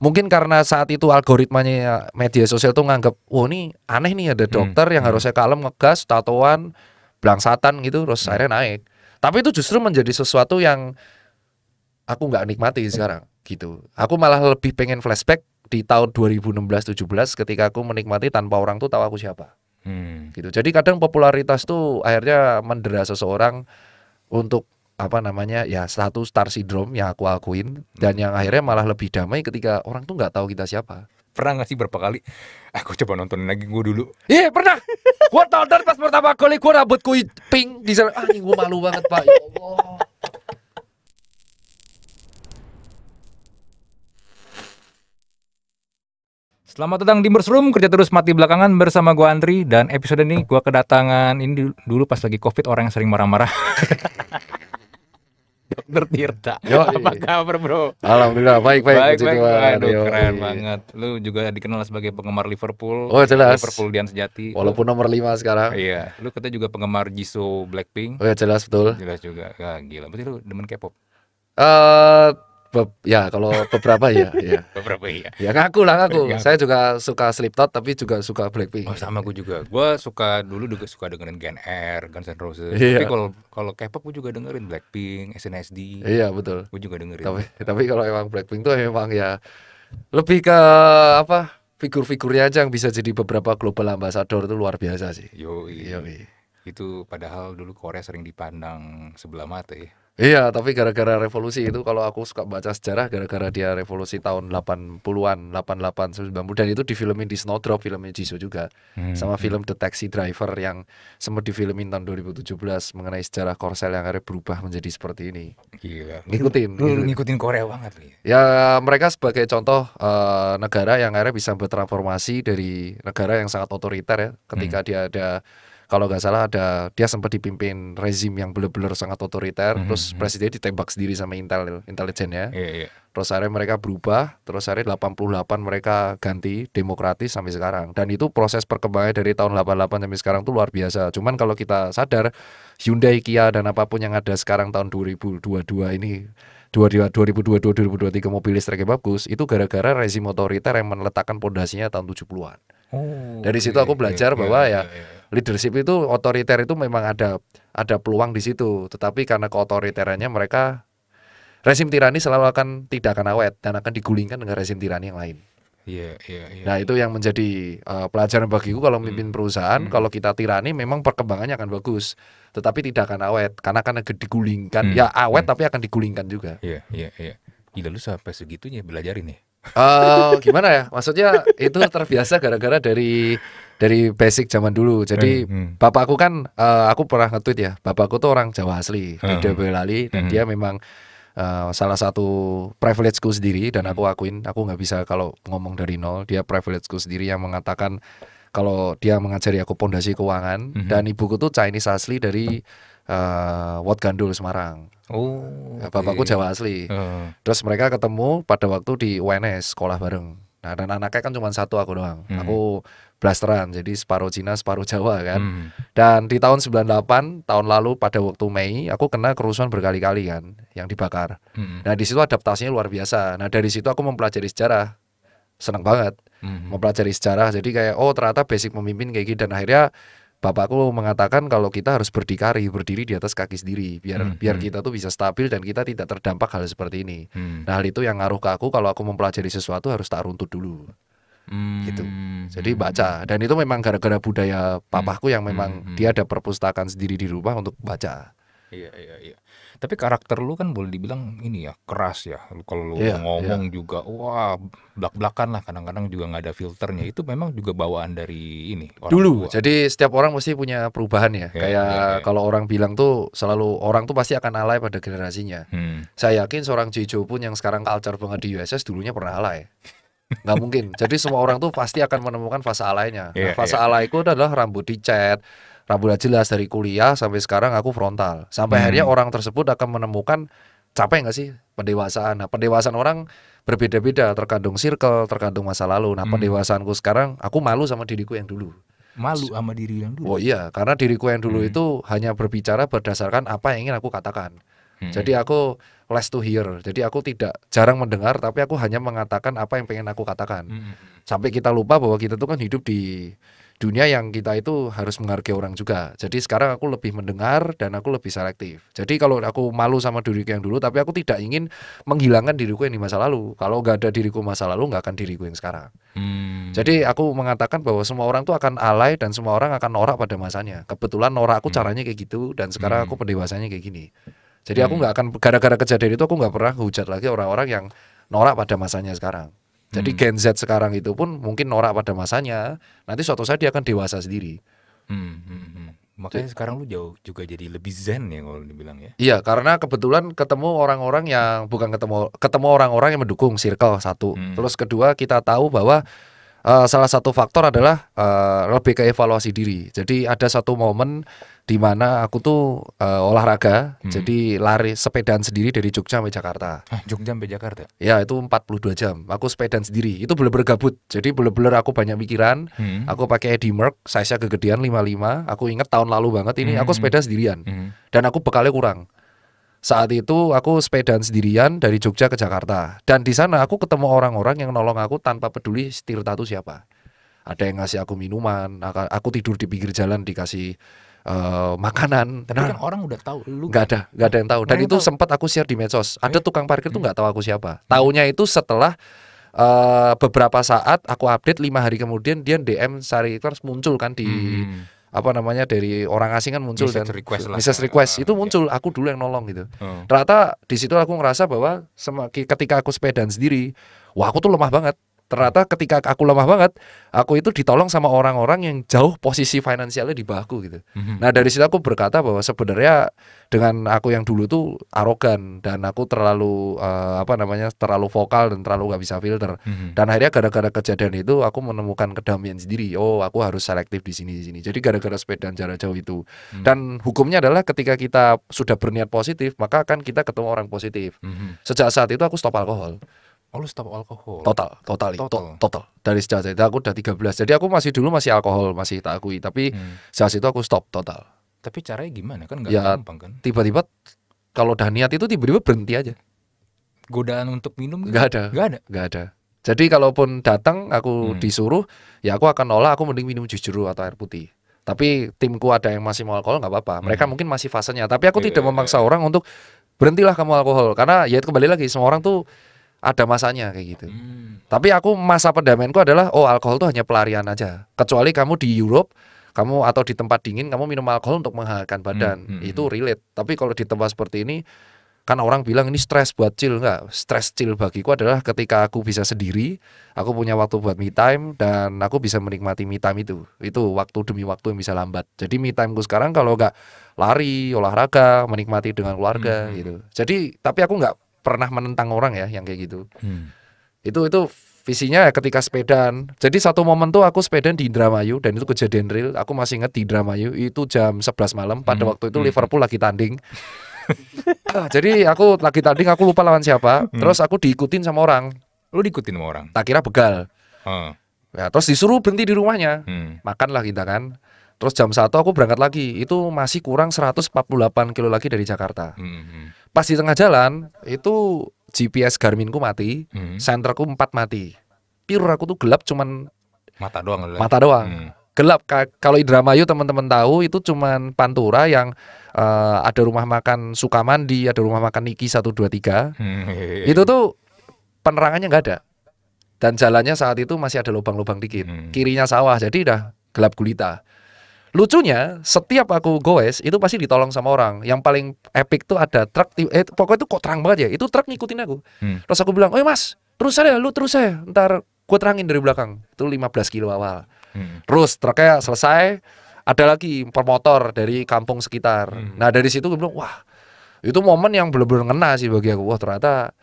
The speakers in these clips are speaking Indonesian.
mungkin karena saat itu algoritmanya ya, media sosial tuh nganggap wah ini aneh nih ada hmm, dokter hmm. yang hmm. harusnya kalem ngegas tatoan belangsatan gitu terus hmm. akhirnya naik tapi itu justru menjadi sesuatu yang aku nggak nikmati hmm. sekarang gitu aku malah lebih pengen flashback di tahun 2016-17 ketika aku menikmati tanpa orang tuh tahu aku siapa hmm. gitu jadi kadang popularitas tuh akhirnya mendera seseorang untuk apa namanya ya satu star syndrome yang aku akuin dan hmm. yang akhirnya malah lebih damai ketika orang tuh nggak tahu kita siapa pernah nggak sih berapa kali aku coba nonton lagi gue dulu iya yeah, pernah gue tonton pas pertama kali gue rambutku pink di sana ah gue malu banget pak ya Selamat datang di Room, kerja terus mati belakangan bersama gue Andri Dan episode ini gue kedatangan, ini dulu pas lagi covid orang yang sering marah-marah Dokter Tirta. Yo, apa kabar bro? Alhamdulillah baik baik. Baik baik. Aduh Yo, keren iya. banget. Lu juga dikenal sebagai penggemar Liverpool. Oh jelas. Liverpoolian sejati. Walaupun nomor 5 sekarang. Iya. Lu katanya juga penggemar Jisoo Blackpink. Oh ya jelas betul. Jelas juga. Ah, gila. Berarti lu demen K-pop. Eh uh, Be ya kalau beberapa ya, ya. beberapa ya. Ya ngaku lah ngaku. Saya juga suka Slip Thought tapi juga suka Blackpink. Oh sama gue juga. Gue suka dulu juga suka dengerin Gen R, Guns N' Roses. Iya. Tapi kalau kalau K-pop gue juga dengerin Blackpink, SNSD. Iya betul. Gue juga dengerin. Tapi tapi kalau emang Blackpink tuh emang ya lebih ke apa? Figur-figurnya aja yang bisa jadi beberapa global ambassador itu luar biasa sih. Yo, iya. Itu padahal dulu Korea sering dipandang sebelah mata ya. Iya, tapi gara-gara revolusi itu kalau aku suka baca sejarah gara-gara dia revolusi tahun 80-an, 88, 90 dan itu difilmin di Snowdrop filmnya Jisoo juga. Hmm. Sama hmm. film The Taxi Driver yang sempat difilmin tahun 2017 mengenai sejarah Korsel yang akhirnya berubah menjadi seperti ini. Iya, Ngikutin. Lu, lu ngikutin Korea banget nih. Ya, mereka sebagai contoh uh, negara yang akhirnya bisa bertransformasi dari negara yang sangat otoriter ya ketika hmm. dia ada kalau nggak salah ada dia sempat dipimpin rezim yang bener-bener sangat otoriter mm -hmm. terus mhm. presiden ditembak sendiri sama intel intelijen ya yeah, yeah. terus akhirnya mereka berubah terus akhirnya 88 mereka ganti demokratis sampai sekarang dan itu proses perkembangan dari tahun 88 sampai sekarang tuh luar biasa cuman kalau kita sadar Hyundai Kia dan apapun yang ada sekarang tahun 2022 ini 2022 2023 mobil listriknya bagus itu gara-gara rezim otoriter yang meletakkan pondasinya tahun 70-an. Oh, Dari situ iya, aku iya, belajar iya, bahwa iya, ya iya, iya leadership itu otoriter itu memang ada ada peluang di situ, tetapi karena keotoriterannya mereka rezim tirani selalu akan tidak akan awet dan akan digulingkan dengan rezim tirani yang lain. Iya, yeah, iya, yeah, Yeah. Nah, itu yang menjadi uh, pelajaran bagiku kalau memimpin hmm. mm. perusahaan, mm. kalau kita tirani memang perkembangannya akan bagus, tetapi tidak akan awet karena akan digulingkan. Mm. Ya awet mm. tapi akan digulingkan juga. Iya, iya, iya. Gila lu sampai segitunya belajar ini. Ya? Uh, gimana ya? Maksudnya itu terbiasa gara-gara dari dari basic zaman dulu. Jadi hmm, hmm. bapakku kan uh, aku pernah nge ya bapak aku tuh orang Jawa asli hmm. di hmm. Boyolali dan hmm, hmm. dia memang uh, salah satu privilegeku sendiri dan aku akuin aku nggak bisa kalau ngomong dari nol. Dia privilegeku sendiri yang mengatakan kalau dia mengajari aku pondasi keuangan -hmm. dan ibuku tuh Chinese asli dari uh, Wat Gandul Semarang. Oh. Ya, okay. Bapakku Jawa asli. Uh. Terus mereka ketemu pada waktu di UNS sekolah bareng. Nah, dan anaknya kan cuma satu aku doang. Hmm. Aku blasteran, jadi separuh Cina, separuh Jawa kan. Hmm. Dan di tahun 98, tahun lalu pada waktu Mei, aku kena kerusuhan berkali-kali kan, yang dibakar. Hmm. Nah, di situ adaptasinya luar biasa. Nah, dari situ aku mempelajari sejarah. Senang banget hmm. mempelajari sejarah. Jadi kayak oh ternyata basic memimpin kayak gitu dan akhirnya bapakku mengatakan kalau kita harus berdikari berdiri di atas kaki sendiri biar hmm, biar hmm. kita tuh bisa stabil dan kita tidak terdampak hal seperti ini hmm. nah hal itu yang ngaruh ke aku kalau aku mempelajari sesuatu harus tak runtut dulu gitu. hmm. gitu jadi hmm, baca hmm. dan itu memang gara-gara budaya papahku yang memang hmm. dia ada perpustakaan sendiri di rumah untuk baca iya iya iya tapi karakter lu kan boleh dibilang ini ya keras ya. Kalau lu yeah, ngomong yeah. juga wah belak belakan lah kadang-kadang juga nggak ada filternya. Itu memang juga bawaan dari ini. Orang Dulu. Tua. Jadi setiap orang pasti punya perubahan ya. Yeah, iya, Kayak yeah, yeah. kalau orang bilang tuh selalu orang tuh pasti akan alay pada generasinya. Hmm. Saya yakin seorang cijo pun yang sekarang culture banget di USS dulunya pernah alay. nggak mungkin. Jadi semua orang tuh pasti akan menemukan fase alaynya. Nah, iya, fase yeah. alayku adalah rambut dicat, Rabu jelas dari kuliah sampai sekarang aku frontal. Sampai hmm. akhirnya orang tersebut akan menemukan capek nggak sih pendewasaan. Nah, pendewasaan orang berbeda-beda, terkadang circle, terkadang masa lalu. Nah, hmm. pendewasaanku sekarang aku malu sama diriku yang dulu. Malu sama diri yang dulu. Oh iya, karena diriku yang dulu hmm. itu hanya berbicara berdasarkan apa yang ingin aku katakan. Hmm. Jadi aku less to hear. Jadi aku tidak jarang mendengar tapi aku hanya mengatakan apa yang pengen aku katakan. Hmm. Sampai kita lupa bahwa kita tuh kan hidup di dunia yang kita itu harus menghargai orang juga. Jadi sekarang aku lebih mendengar dan aku lebih selektif. Jadi kalau aku malu sama diriku yang dulu, tapi aku tidak ingin menghilangkan diriku yang di masa lalu. Kalau nggak ada diriku masa lalu, nggak akan diriku yang sekarang. Hmm. Jadi aku mengatakan bahwa semua orang tuh akan alay dan semua orang akan norak pada masanya. Kebetulan norak aku hmm. caranya kayak gitu dan sekarang aku hmm. pendewasanya kayak gini. Jadi aku hmm. nggak akan gara-gara kejadian itu aku nggak pernah hujat lagi orang-orang yang norak pada masanya sekarang. Jadi hmm. Gen Z sekarang itu pun mungkin norak pada masanya, nanti suatu saat dia akan dewasa sendiri. Hmm, hmm, hmm. Makanya jadi, sekarang lu jauh juga jadi lebih zen ya kalau dibilang ya. Iya, karena kebetulan ketemu orang-orang yang bukan ketemu ketemu orang-orang yang mendukung circle satu. Hmm. Terus kedua kita tahu bahwa uh, salah satu faktor adalah uh, lebih ke evaluasi diri. Jadi ada satu momen di mana aku tuh uh, olahraga, hmm. jadi lari sepedaan sendiri dari Jogja sampai Jakarta. Hah, Jogja sampai Jakarta? Ya itu 42 jam. Aku sepedaan sendiri. Itu bener-bener gabut. Jadi bener-bener aku banyak pikiran. Hmm. Aku pakai Eddie Merck, size-nya kegedean 55. Aku inget tahun lalu banget ini. Hmm. Aku hmm, sepeda hmm. sendirian. Hmm. Dan aku bekalnya kurang. Saat itu aku sepedaan sendirian dari Jogja ke Jakarta dan di sana aku ketemu orang-orang yang nolong aku tanpa peduli Tirta itu siapa. Ada yang ngasih aku minuman, aku tidur di pinggir jalan dikasih uh, makanan. Tapi nah, kan orang udah tahu lu. Gak ada, gak ada yang tahu. Dan itu sempat aku share di medsos. Ada tukang parkir hmm. tuh nggak tahu aku siapa. Taunya itu setelah uh, beberapa saat aku update lima hari kemudian dia DM Sari harus muncul kan di hmm apa namanya dari orang asing kan muncul dan request lah. request uh, itu iya. muncul iya. aku dulu yang nolong gitu. Hmm. Oh. Ternyata di situ aku ngerasa bahwa semakin ketika aku sepedaan sendiri, wah aku tuh lemah banget ternyata ketika aku lemah banget aku itu ditolong sama orang-orang yang jauh posisi finansialnya di bawahku gitu mm-hmm. nah dari situ aku berkata bahwa sebenarnya dengan aku yang dulu tuh arogan dan aku terlalu uh, apa namanya terlalu vokal dan terlalu gak bisa filter mm-hmm. dan akhirnya gara-gara kejadian itu aku menemukan kedamaian sendiri oh aku harus selektif di sini di sini jadi gara-gara sepeda jarak jauh itu mm-hmm. dan hukumnya adalah ketika kita sudah berniat positif maka akan kita ketemu orang positif mm-hmm. sejak saat itu aku stop alkohol Oh lu stop alkohol? Total, total, total, to, total. Dari sejak itu aku udah 13. Jadi aku masih dulu masih alkohol masih tak akui, tapi hmm. sejak itu aku stop total. Tapi caranya gimana kan nggak ya, gampang kan? Tiba-tiba kalau udah niat itu tiba-tiba berhenti aja. Godaan untuk minum gitu? nggak ada, nggak ada, nggak ada. Jadi kalaupun datang aku hmm. disuruh, ya aku akan nolak. Aku mending minum jus jeruk atau air putih. Tapi timku ada yang masih mau alkohol nggak apa-apa. Mereka hmm. mungkin masih fasenya. Tapi aku yeah, tidak iya, memaksa iya. orang untuk berhentilah kamu alkohol karena ya kembali lagi semua orang tuh ada masanya kayak gitu. Hmm. Tapi aku masa pendamaianku adalah oh alkohol tuh hanya pelarian aja. Kecuali kamu di Eropa, kamu atau di tempat dingin kamu minum alkohol untuk menghangatkan badan, hmm. hmm itu hmm. relate. Tapi kalau di tempat seperti ini kan orang bilang ini stres buat chill enggak? Stres chill bagiku adalah ketika aku bisa sendiri, aku punya waktu buat me time dan aku bisa menikmati me time itu. Itu waktu demi waktu yang bisa lambat. Jadi me timeku sekarang kalau enggak lari, olahraga, menikmati dengan keluarga hmm. hmm gitu. Jadi tapi aku enggak pernah menentang orang ya yang kayak gitu hmm. itu itu visinya ketika sepedaan jadi satu momen tuh aku sepedaan di Indramayu dan itu kejadian real aku masih ingat di Indramayu itu jam 11 malam pada hmm. waktu itu hmm. Liverpool lagi tanding ah, jadi aku lagi tanding aku lupa lawan siapa hmm. terus aku diikutin sama orang lu diikutin sama orang tak kira begal hmm. ya, terus disuruh berhenti di rumahnya hmm. makan kita kan terus jam satu aku berangkat lagi itu masih kurang 148 kilo lagi dari Jakarta hmm. hmm, hmm. Pas di tengah jalan itu GPS Garminku mati, hmm. senterku empat mati. Pure aku tuh gelap cuman mata doang. Ya? Mata doang. Hmm. Gelap kalau Idramayu teman-teman tahu itu cuman Pantura yang uh, ada rumah makan Sukamandi, ada rumah makan Niki satu dua tiga, hmm, iya, iya, Itu iya. tuh penerangannya nggak ada. Dan jalannya saat itu masih ada lubang-lubang dikit. Hmm. Kirinya sawah, jadi udah gelap gulita. Lucunya setiap aku goes itu pasti ditolong sama orang. Yang paling epic tuh ada truk eh pokoknya itu kok terang banget ya. Itu truk ngikutin aku. Hmm. Terus aku bilang, "Oi Mas, terus saya lu terus saya. Ntar gue terangin dari belakang." Itu 15 kilo awal. Hmm. Terus truknya selesai, ada lagi motor dari kampung sekitar. Hmm. Nah, dari situ gue bilang, "Wah, itu momen yang belum belum ngena sih bagi aku. Wah, ternyata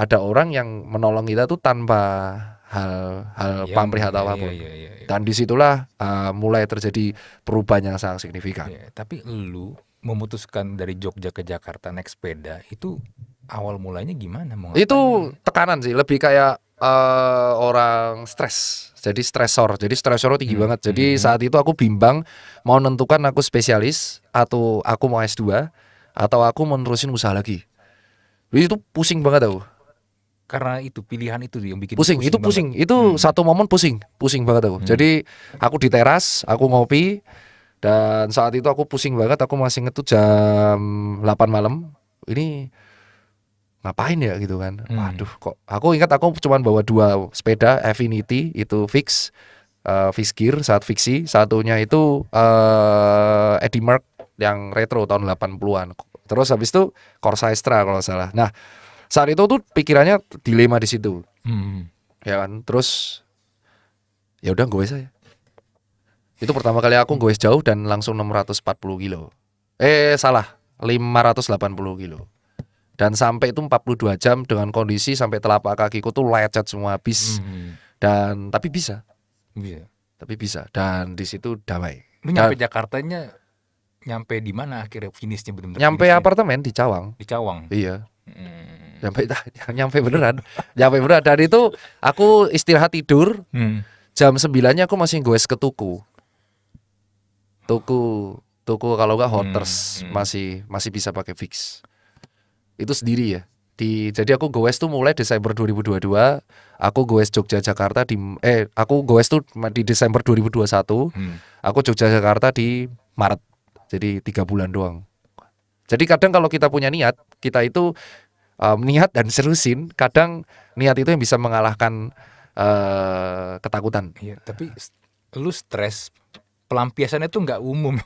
ada orang yang menolong kita tuh tanpa hal-hal ya, pamrih atau ya, apapun. Ya, ya, ya, ya. Dan disitulah uh, mulai terjadi perubahan yang sangat signifikan. Ya, tapi lu memutuskan dari Jogja ke Jakarta naik sepeda itu awal mulanya gimana? Mau itu tekanan sih, lebih kayak uh, orang stres. Jadi stresor, jadi stresor tinggi hmm. banget. Jadi hmm. saat itu aku bimbang mau nentukan aku spesialis atau aku mau S2 atau aku mau nerusin usaha lagi. Itu pusing banget tau karena itu pilihan itu yang bikin pusing, pusing itu banget. pusing itu hmm. satu momen pusing pusing banget aku hmm. jadi aku di teras aku ngopi dan saat itu aku pusing banget aku masih tuh jam 8 malam ini ngapain ya gitu kan hmm. waduh kok aku ingat aku cuma bawa dua sepeda Affinity itu fix uh, fix gear saat fiksi satunya itu uh, eh, Eddie Merck yang retro tahun 80-an terus habis itu corsa extra kalau salah nah saat itu tuh pikirannya dilema di situ hmm. ya kan terus ya udah gue saya itu pertama kali aku gue jauh dan langsung 640 kilo eh salah 580 kilo dan sampai itu 42 jam dengan kondisi sampai telapak kakiku tuh lecet semua habis hmm. dan tapi bisa yeah. tapi bisa dan di situ damai nyampe dan, Jakartanya nyampe di mana akhirnya finishnya benar nyampe finishnya. apartemen di Cawang di Cawang iya hmm nyampe nyampe beneran nyampe beneran dari itu aku istirahat tidur hmm. jam sembilannya aku masih goes ke tuku tuku tuku kalau nggak hmm. hmm. masih masih bisa pakai fix itu sendiri ya di jadi aku goes tuh mulai Desember 2022 aku goes Jogja Jakarta di eh aku goes tuh di Desember 2021 hmm. aku Jogja Jakarta di Maret jadi tiga bulan doang jadi kadang kalau kita punya niat kita itu um, niat dan serusin kadang niat itu yang bisa mengalahkan uh, ketakutan iya, tapi lu stres pelampiasannya tuh nggak umum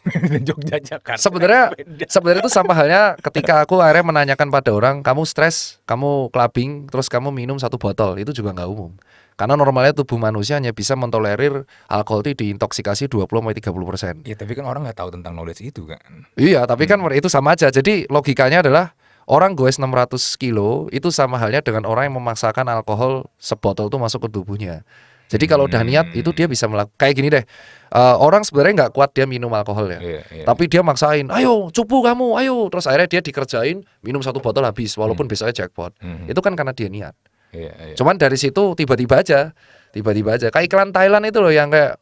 Jogja Jakarta sebenarnya sebenarnya itu sama halnya ketika aku akhirnya menanyakan pada orang kamu stres kamu clubbing terus kamu minum satu botol itu juga nggak umum karena normalnya tubuh manusia hanya bisa mentolerir alkohol itu diintoksikasi 20 30 persen. Iya, tapi kan orang nggak tahu tentang knowledge itu kan. Iya, tapi kan hmm. kan itu sama aja. Jadi logikanya adalah Orang goes 600 kilo itu sama halnya dengan orang yang memaksakan alkohol sebotol itu masuk ke tubuhnya. Jadi kalau udah niat hmm. itu dia bisa melakukan kayak gini deh. Uh, orang sebenarnya nggak kuat dia minum alkohol ya, yeah, yeah. tapi dia maksain, ayo cupu kamu, ayo. Terus akhirnya dia dikerjain minum satu botol habis, walaupun mm. besoknya jackpot. Mm -hmm. Itu kan karena dia niat. Yeah, yeah. Cuman dari situ tiba-tiba aja, tiba-tiba aja. Kayak iklan Thailand itu loh yang kayak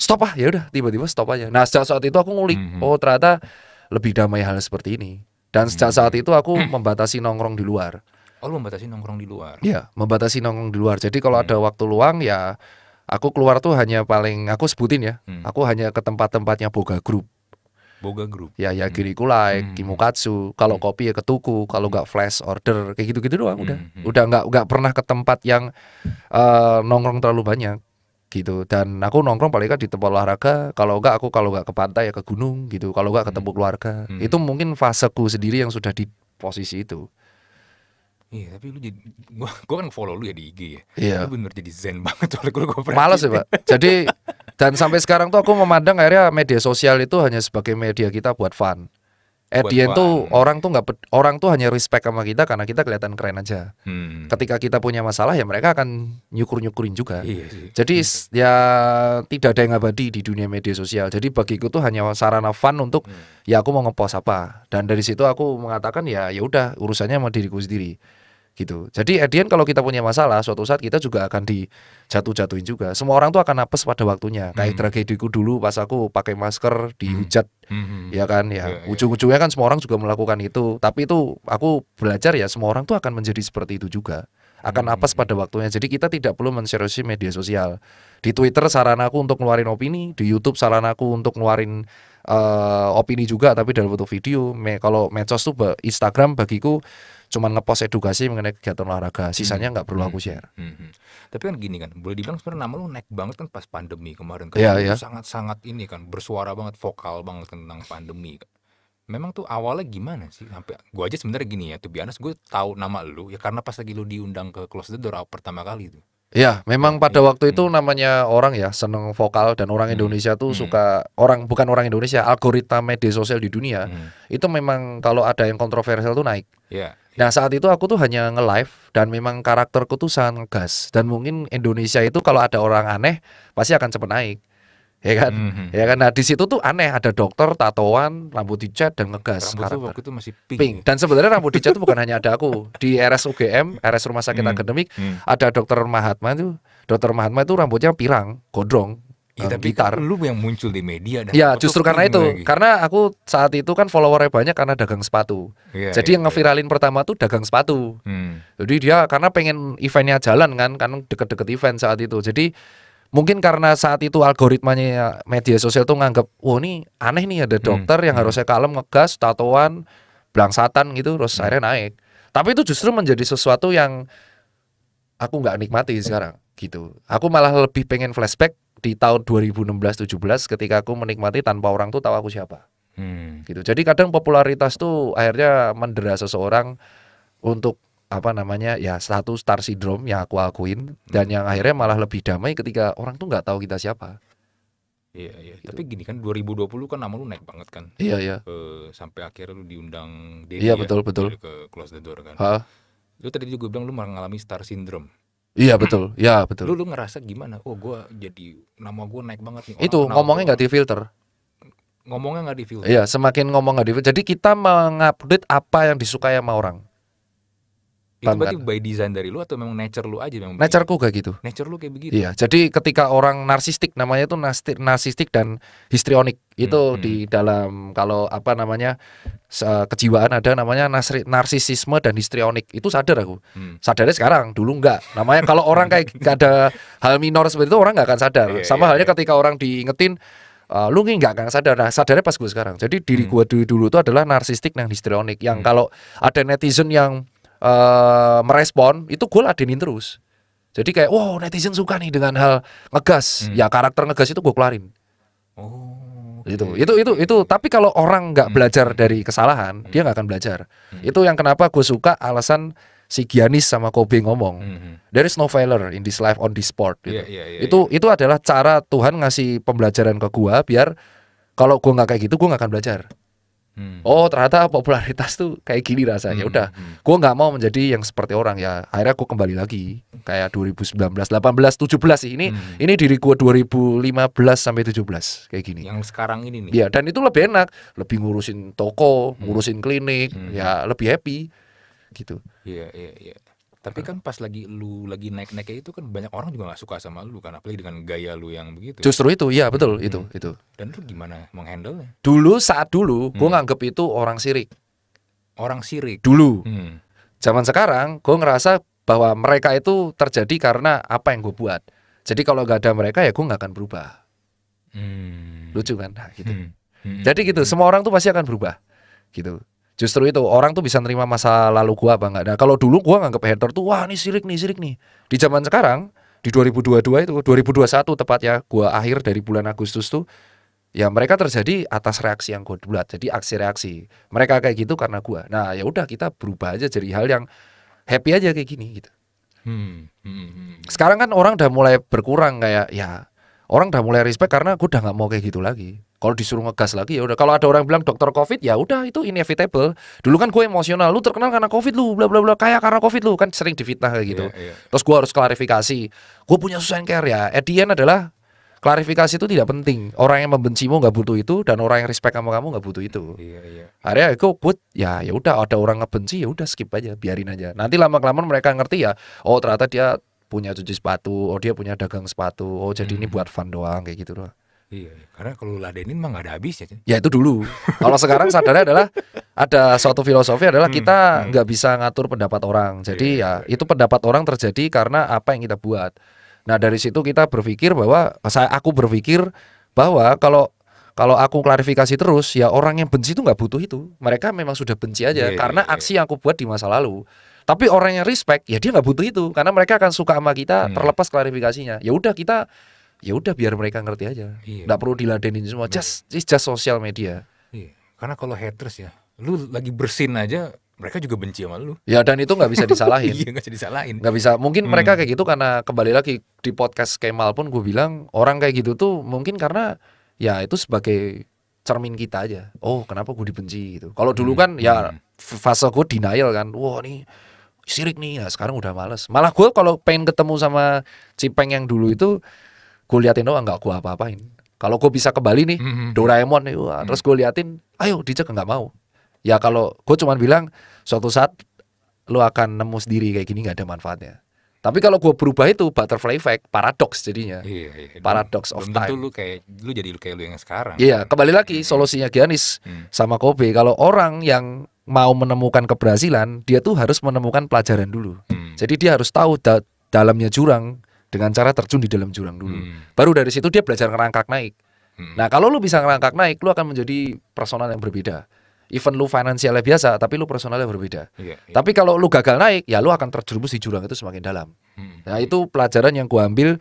stop ah, ya udah tiba-tiba stop aja. Nah sejak saat itu aku ngulik, mm -hmm. oh ternyata lebih damai hal seperti ini. Dan hmm. sejak saat itu aku hmm. membatasi nongkrong di luar. Oh, membatasi nongkrong di luar. Iya, membatasi nongkrong di luar. Jadi kalau hmm. ada waktu luang ya aku keluar tuh hanya paling aku sebutin ya. Hmm. Aku hanya ke tempat-tempatnya Boga Group. Boga Group. Ya, ya hmm. Giri Kulai, hmm. Kimukatsu. Kalau hmm. kopi ya ke tuku, kalau nggak flash order kayak gitu-gitu doang hmm. udah. Udah nggak nggak pernah ke tempat yang uh, nongkrong terlalu banyak gitu dan aku nongkrong paling kan di tempat olahraga kalau enggak aku kalau enggak ke pantai ya ke gunung gitu kalau enggak ketemu hmm. keluarga hmm. itu mungkin faseku sendiri yang sudah di posisi itu Iya tapi lu jadi gua, gua kan follow lu ya di IG ya. Iya. Lu bener jadi zen banget oleh gua, gua Malas ya, Pak. Jadi dan sampai sekarang tuh aku memandang akhirnya media sosial itu hanya sebagai media kita buat fun. At the end tuh orang tuh nggak orang tuh hanya respect sama kita karena kita kelihatan keren aja. Hmm. Ketika kita punya masalah ya mereka akan nyukur nyukurin juga. Iya, iya. Jadi iya. ya tidak ada yang abadi di dunia media sosial. Jadi bagiku tuh hanya sarana fun untuk hmm. ya aku mau ngepost apa dan dari situ aku mengatakan ya ya udah urusannya sama diriku sendiri gitu. Jadi Edian kalau kita punya masalah, suatu saat kita juga akan dijatuh-jatuhin juga. Semua orang tuh akan apes pada waktunya. Hmm. Kayak hmm. tragediku dulu pas aku pakai masker hmm. dihujat, hmm, hmm. ya kan, ya. Yeah, iya, Ujung-ujungnya iya. kan semua orang juga melakukan itu. Tapi itu aku belajar ya, semua orang tuh akan menjadi seperti itu juga akan apes pada waktunya. Jadi kita tidak perlu menseriusi media sosial. Di Twitter saran aku untuk ngeluarin opini, di YouTube saran aku untuk ngeluarin uh, opini juga tapi dalam bentuk video. Me kalau medsos tuh Instagram bagiku cuman ngepost edukasi mengenai kegiatan olahraga hmm. sisanya nggak hmm. perlu aku hmm. share hmm, hmm. Hmm. tapi kan gini kan boleh dibilang sebenarnya nama lu naik banget kan pas pandemi kemarin kan yeah, yeah. sangat sangat ini kan bersuara banget vokal banget kan tentang pandemi kan memang tuh awalnya gimana sih sampai gua aja sebenarnya gini ya tuh biasa gue tahu nama lu ya karena pas lagi lu diundang ke close the door pertama kali itu. Ya, memang pada waktu itu namanya orang ya seneng vokal dan orang hmm. Indonesia tuh hmm. suka orang bukan orang Indonesia algoritma media sosial di dunia hmm. itu memang kalau ada yang kontroversial tuh naik. Ya, ya. Nah saat itu aku tuh hanya nge live dan memang karakterku tuh sangat ngegas dan mungkin Indonesia itu kalau ada orang aneh pasti akan cepet naik ya kan mm-hmm. ya kan nah di situ tuh aneh ada dokter tatoan rambut dicat dan ngegas rambut karakter. waktu itu masih pink, pink. Ya? dan sebenarnya rambut dicat itu bukan hanya ada aku di RS UGM, RS Rumah Sakit mm-hmm. Akademik mm-hmm. ada dokter Mahatma itu. dokter Mahatma itu rambutnya pirang godrong Ya, um, tapi gitar. Kan lu yang muncul di media Ya, justru karena itu. Lagi. Karena aku saat itu kan followernya banyak karena dagang sepatu. Ya, Jadi ya, yang iya, iya. ngeviralin ya. pertama tuh dagang sepatu. Hmm. Jadi dia karena pengen eventnya jalan kan, kan deket-deket event saat itu. Jadi mungkin karena saat itu algoritmanya ya, media sosial tuh nganggap wah ini aneh nih ada hmm, dokter hmm. yang hmm. harusnya kalem ngegas tatoan belangsatan gitu terus hmm. akhirnya naik tapi itu justru menjadi sesuatu yang aku nggak nikmati hmm. sekarang gitu aku malah lebih pengen flashback di tahun 2016-17 ketika aku menikmati tanpa orang tuh tahu aku siapa hmm. gitu jadi kadang popularitas tuh akhirnya mendera seseorang untuk apa namanya ya satu star syndrome yang aku akuin hmm. dan yang akhirnya malah lebih damai ketika orang tuh nggak tahu kita siapa. Iya iya. Gitu. Tapi gini kan 2020 kan nama lu naik banget kan. Iya iya. E, sampai akhirnya lu diundang Dedi Iya betul ya, betul. Ke Close the Door kan. Ha? Lu tadi juga bilang lu mengalami star syndrome. Iya betul, hmm. ya betul. Lu lu ngerasa gimana? Oh gue jadi nama gue naik banget nih. Orang itu ngomongnya nggak di filter. ngomongnya nggak di filter. Iya, semakin ngomong nggak di filter. Jadi kita mengupdate apa yang disukai sama orang itu berarti by design dari lu atau memang nature lu aja memang ku kayak gitu nature lu kayak begitu iya jadi ketika orang narsistik namanya itu narsistik dan histrionik itu hmm, hmm, di dalam kalau apa namanya kejiwaan ada namanya narsisisme dan histrionik itu sadar aku hmm. sadarnya sekarang dulu enggak namanya kalau orang kayak gak ada hal minor seperti itu orang nggak akan sadar yeah, sama yeah, halnya yeah. ketika orang diingetin uh, lu nggak akan sadar nah sadarnya pas gue sekarang jadi diri hmm. gue dulu, dulu itu adalah narsistik dan histrionik yang hmm. kalau ada netizen yang uh, merespon itu gue ladenin terus jadi kayak wow netizen suka nih dengan hal ngegas hmm. ya karakter ngegas itu gue keluarin oh okay. itu itu itu itu tapi kalau orang nggak hmm, belajar hmm. dari kesalahan hmm. dia nggak akan belajar hmm. itu yang kenapa gue suka alasan si Giannis sama Kobe ngomong hmm, hmm. there is no failure in this life on this sport gitu. yeah, yeah, yeah, itu yeah. itu adalah cara Tuhan ngasih pembelajaran ke gue biar kalau gue nggak kayak gitu gue nggak akan belajar Hmm. Oh ternyata popularitas tuh kayak gini rasanya. Hmm. Udah, hmm. hmm. gue nggak mau menjadi yang seperti orang ya. Akhirnya gue kembali lagi kayak 2019, 18, 17 sih. Ini hmm. ini diri gue 2015 sampai 17 kayak gini. Yang sekarang ini nih. Ya dan itu lebih enak, lebih ngurusin toko, hmm. ngurusin klinik, hmm. ya lebih happy gitu. Iya iya iya tapi kan pas lagi lu lagi naik naiknya itu kan banyak orang juga nggak suka sama lu kan apalagi dengan gaya lu yang begitu justru itu ya betul hmm. itu hmm. itu dan lu gimana menghandle dulu saat dulu hmm. gue nganggep itu orang sirik orang sirik dulu hmm. zaman sekarang gue ngerasa bahwa mereka itu terjadi karena apa yang gue buat jadi kalau nggak ada mereka ya gue nggak akan berubah hmm. lucu kan nah, gitu hmm. Hmm. jadi gitu hmm. semua orang tuh pasti akan berubah gitu justru itu orang tuh bisa nerima masa lalu gua apa enggak nah kalau dulu gua nganggap hater tuh wah ini sirik nih sirik nih di zaman sekarang di 2022 itu 2021 tepatnya gua akhir dari bulan Agustus tuh ya mereka terjadi atas reaksi yang gua buat jadi aksi reaksi mereka kayak gitu karena gua nah ya udah kita berubah aja jadi hal yang happy aja kayak gini gitu hmm, hmm, hmm. hmm. sekarang kan orang udah mulai berkurang kayak ya orang udah mulai respect karena gua udah nggak mau kayak gitu lagi kalau disuruh ngegas lagi ya udah. Kalau ada orang bilang dokter covid ya udah itu inevitable. Dulu kan gue emosional, lu terkenal karena covid lu, bla bla bla kayak karena covid lu kan sering difitnah kayak gitu. Yeah, yeah. Terus gue harus klarifikasi. Gue punya yang care ya. Edian adalah klarifikasi itu tidak penting. Orang yang membencimu nggak butuh itu dan orang yang respect sama kamu nggak butuh itu. Iya, iya. Akhirnya aku buat ya ya udah ada orang ngebenci ya udah skip aja, biarin aja. Nanti lama kelamaan mereka ngerti ya. Oh ternyata dia punya cuci sepatu, oh dia punya dagang sepatu, oh jadi hmm. ini buat fun doang kayak gitu doang. Iya, iya, karena kalau ladenin mah nggak ada habisnya. Ya itu dulu. kalau sekarang sadarnya adalah ada suatu filosofi adalah hmm, kita hmm. nggak hmm, hmm. bisa ngatur pendapat orang. Jadi iya, ya iya. itu iya. pendapat orang terjadi karena apa yang kita buat. Nah dari situ kita berpikir bahwa saya aku berpikir bahwa kalau kalau aku klarifikasi terus ya orang yang benci itu nggak butuh itu. Mereka memang sudah benci aja iya, iya, karena iya. aksi yang aku buat di masa lalu. Tapi orang yang respect ya dia nggak butuh itu karena mereka akan suka sama kita hmm. terlepas klarifikasinya. Ya udah kita ya udah biar mereka ngerti aja iya. perlu diladenin semua iya. just just sosial media iya. karena kalau haters ya lu lagi bersin aja mereka juga benci sama lu. Ya dan itu nggak bisa disalahin. iya nggak bisa disalahin. Nggak bisa. Mungkin hmm. mereka kayak gitu karena kembali lagi di podcast Kemal pun gue bilang orang kayak gitu tuh mungkin karena ya itu sebagai cermin kita aja. Oh kenapa gue dibenci gitu. Kalau dulu hmm. kan ya, hmm. ya fase gue denial kan. Wah nih sirik nih. Nah, sekarang udah males. Malah gue kalau pengen ketemu sama Cipeng yang dulu itu gue liatin doang nggak gue apa-apain kalau gue bisa ke Bali nih mm-hmm. Doraemon nih wah, terus gue mm-hmm. liatin ayo dicek nggak mau ya kalau gue cuman bilang suatu saat lo akan nemu sendiri kayak gini nggak ada manfaatnya tapi kalau gue berubah itu butterfly effect, paradox jadinya. Iya, iya. iya. Paradox of time. lu kayak lu jadi lu kayak lu yang sekarang. Iya, kembali lagi hmm. solusinya Giannis hmm. sama Kobe. Kalau orang yang mau menemukan keberhasilan, dia tuh harus menemukan pelajaran dulu. Hmm. Jadi dia harus tahu da dalamnya jurang dengan cara terjun di dalam jurang dulu. Hmm. Baru dari situ dia belajar ngerangkak naik. Hmm. Nah, kalau lu bisa ngerangkak naik, lu akan menjadi personal yang berbeda. Even lu finansialnya biasa, tapi lu personalnya berbeda. Yeah, yeah. Tapi kalau lu gagal naik, ya lu akan terjerumus di jurang itu semakin dalam. Hmm. Nah, itu pelajaran yang gua ambil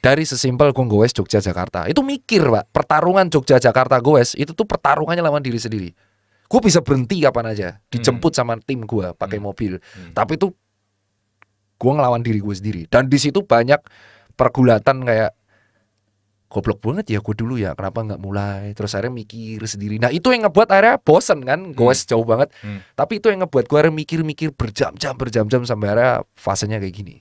dari sesimpel gua gowes Jogja Jakarta. Itu mikir, Pak. Pertarungan Jogja Jakarta gowes itu tuh pertarungannya lawan diri sendiri. Gue bisa berhenti kapan aja, dijemput hmm. sama tim gua pakai hmm. mobil. Hmm. Tapi itu gue ngelawan diri gue sendiri dan di situ banyak pergulatan kayak goblok banget ya gue dulu ya kenapa nggak mulai terus akhirnya mikir sendiri nah itu yang ngebuat akhirnya bosen kan hmm. gue jauh banget hmm. tapi itu yang ngebuat gue akhirnya mikir-mikir berjam-jam berjam-jam sampai akhirnya fasenya kayak gini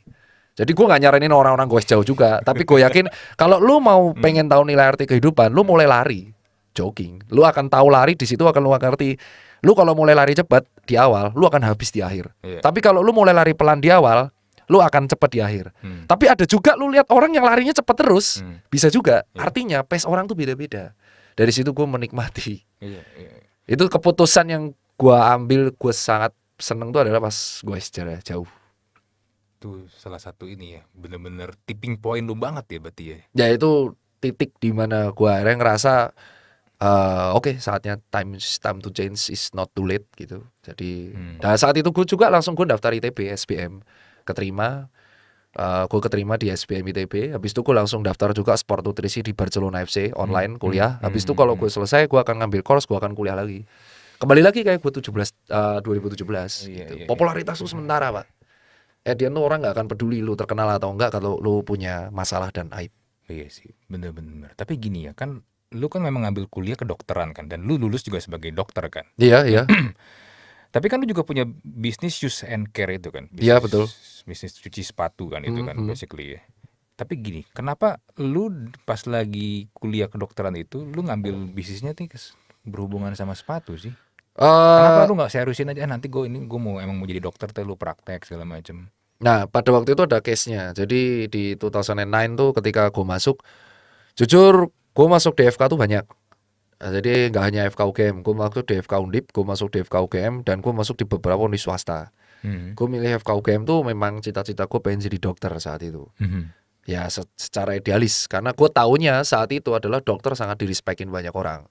jadi gue gak nyaranin orang-orang gue jauh juga tapi gue yakin kalau lu mau hmm. pengen tahu nilai arti kehidupan lu mulai lari jogging lu akan tahu lari di situ akan lu akan ngerti lu kalau mulai lari cepat di awal lu akan habis di akhir yeah. tapi kalau lu mulai lari pelan di awal lu akan cepet di akhir. Hmm. Tapi ada juga lu lihat orang yang larinya cepet terus, hmm. bisa juga. Yeah. Artinya pace orang tuh beda-beda. Dari situ gue menikmati. Yeah, yeah. Itu keputusan yang gue ambil, gue sangat seneng tuh adalah pas gue secara jauh. Itu salah satu ini ya, bener-bener tipping point lu banget ya berarti ya. Ya itu titik dimana gue akhirnya ngerasa uh, oke okay, saatnya time time to change is not too late gitu. Jadi hmm. dan saat itu gue juga langsung gue daftar ITB SBM keterima uh, eh, gue keterima di SBM ITB habis itu gue langsung daftar juga sport nutrisi di Barcelona FC online hmm, kuliah hmm, habis hmm, itu kalau gue selesai gue akan ngambil course gue akan kuliah lagi kembali lagi kayak gue 17 uh, 2017 iya, gitu. iya, iya. popularitas iya. lu sementara pak eh dia tuh orang nggak akan peduli lu terkenal atau enggak kalau lu punya masalah dan aib iya sih bener-bener tapi gini ya kan lu kan memang ngambil kuliah kedokteran kan dan lu lulus juga sebagai dokter kan iya iya Tapi kan lu juga punya bisnis shoes and care itu kan. Iya betul. Bisnis cuci sepatu kan itu mm -hmm. kan basically ya. Tapi gini, kenapa lu pas lagi kuliah kedokteran itu lu ngambil bisnisnya nih berhubungan sama sepatu sih? Uh, Kenapa lu nggak seriusin aja ah, nanti gue ini gue mau emang mau jadi dokter teh lu praktek segala macem. Nah pada waktu itu ada case nya. Jadi di 2009 tuh ketika gue masuk, jujur gue masuk DFK tuh banyak. Nah, jadi nggak hanya FK UGM, gue masuk di FK Undip, gue masuk di FK UGM dan gue masuk di beberapa universitas swasta. Hmm. Gue milih FK UGM tuh memang cita-cita gue pengen jadi dokter saat itu. Hmm. Ya secara idealis karena gue taunya saat itu adalah dokter sangat direspekin banyak orang.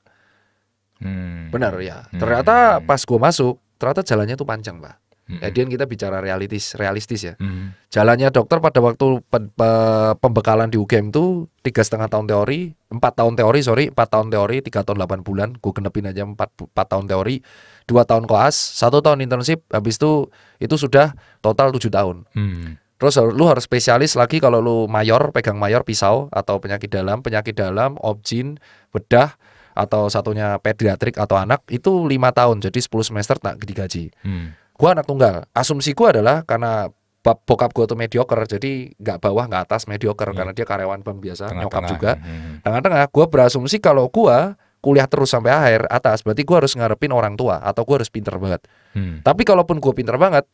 Hmm. Benar ya. Hmm. Ternyata pas gue masuk, ternyata jalannya tuh panjang, Mbak. Nah, mm-hmm. Edian kita bicara realistis, realistis ya. Mm-hmm. Jalannya dokter pada waktu pe- pe- pembekalan di UGM itu tiga setengah tahun teori, empat tahun teori sorry, empat tahun teori, tiga tahun delapan bulan, gue genepin aja empat empat tahun teori, dua tahun koas, satu tahun internship, habis itu itu sudah total tujuh tahun. Mm-hmm. Terus lu harus spesialis lagi kalau lu mayor, pegang mayor pisau atau penyakit dalam, penyakit dalam, objin, bedah, atau satunya pediatrik atau anak itu lima tahun jadi 10 semester tak digaji hmm gue anak tunggal asumsiku adalah karena bokap gue tuh mediocre jadi nggak bawah nggak atas mediocre hmm. karena dia karyawan bank biasa tengah, nyokap tengah. juga hmm, hmm, hmm. tengah-tengah gua gue berasumsi kalau gue kuliah terus sampai akhir atas berarti gue harus ngarepin orang tua atau gue harus pinter banget hmm. tapi kalaupun gue pinter banget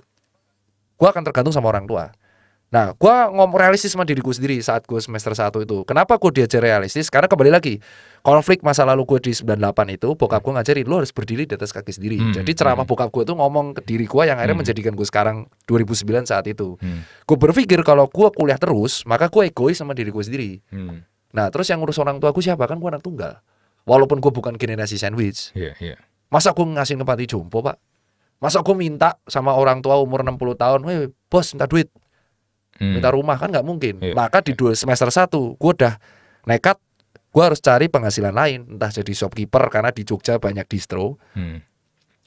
gue akan tergantung sama orang tua Nah, gua ngomong realistis sama diriku sendiri saat gua semester 1 itu. Kenapa gua diajar realistis? Karena kembali lagi, konflik masa lalu gua di 98 itu, bokap gua ngajarin, lu harus berdiri di atas kaki sendiri. Hmm. Jadi ceramah hmm. bokap gua itu ngomong ke diri gue yang akhirnya hmm. menjadikan gua sekarang 2009 saat itu. Hmm. Gue berpikir kalau gua kuliah terus, maka gua egois sama diri gue sendiri. Hmm. Nah, terus yang ngurus orang tua gue siapa? Kan gua anak tunggal. Walaupun gua bukan generasi sandwich. Yeah, yeah. Masa gue ngasih ke panti jompo, Pak? Masa gue minta sama orang tua umur 60 tahun, "Woi, bos, minta duit." hmm. minta rumah kan nggak mungkin yeah. maka di dua semester satu gue udah nekat gue harus cari penghasilan lain entah jadi shopkeeper karena di Jogja banyak distro hmm.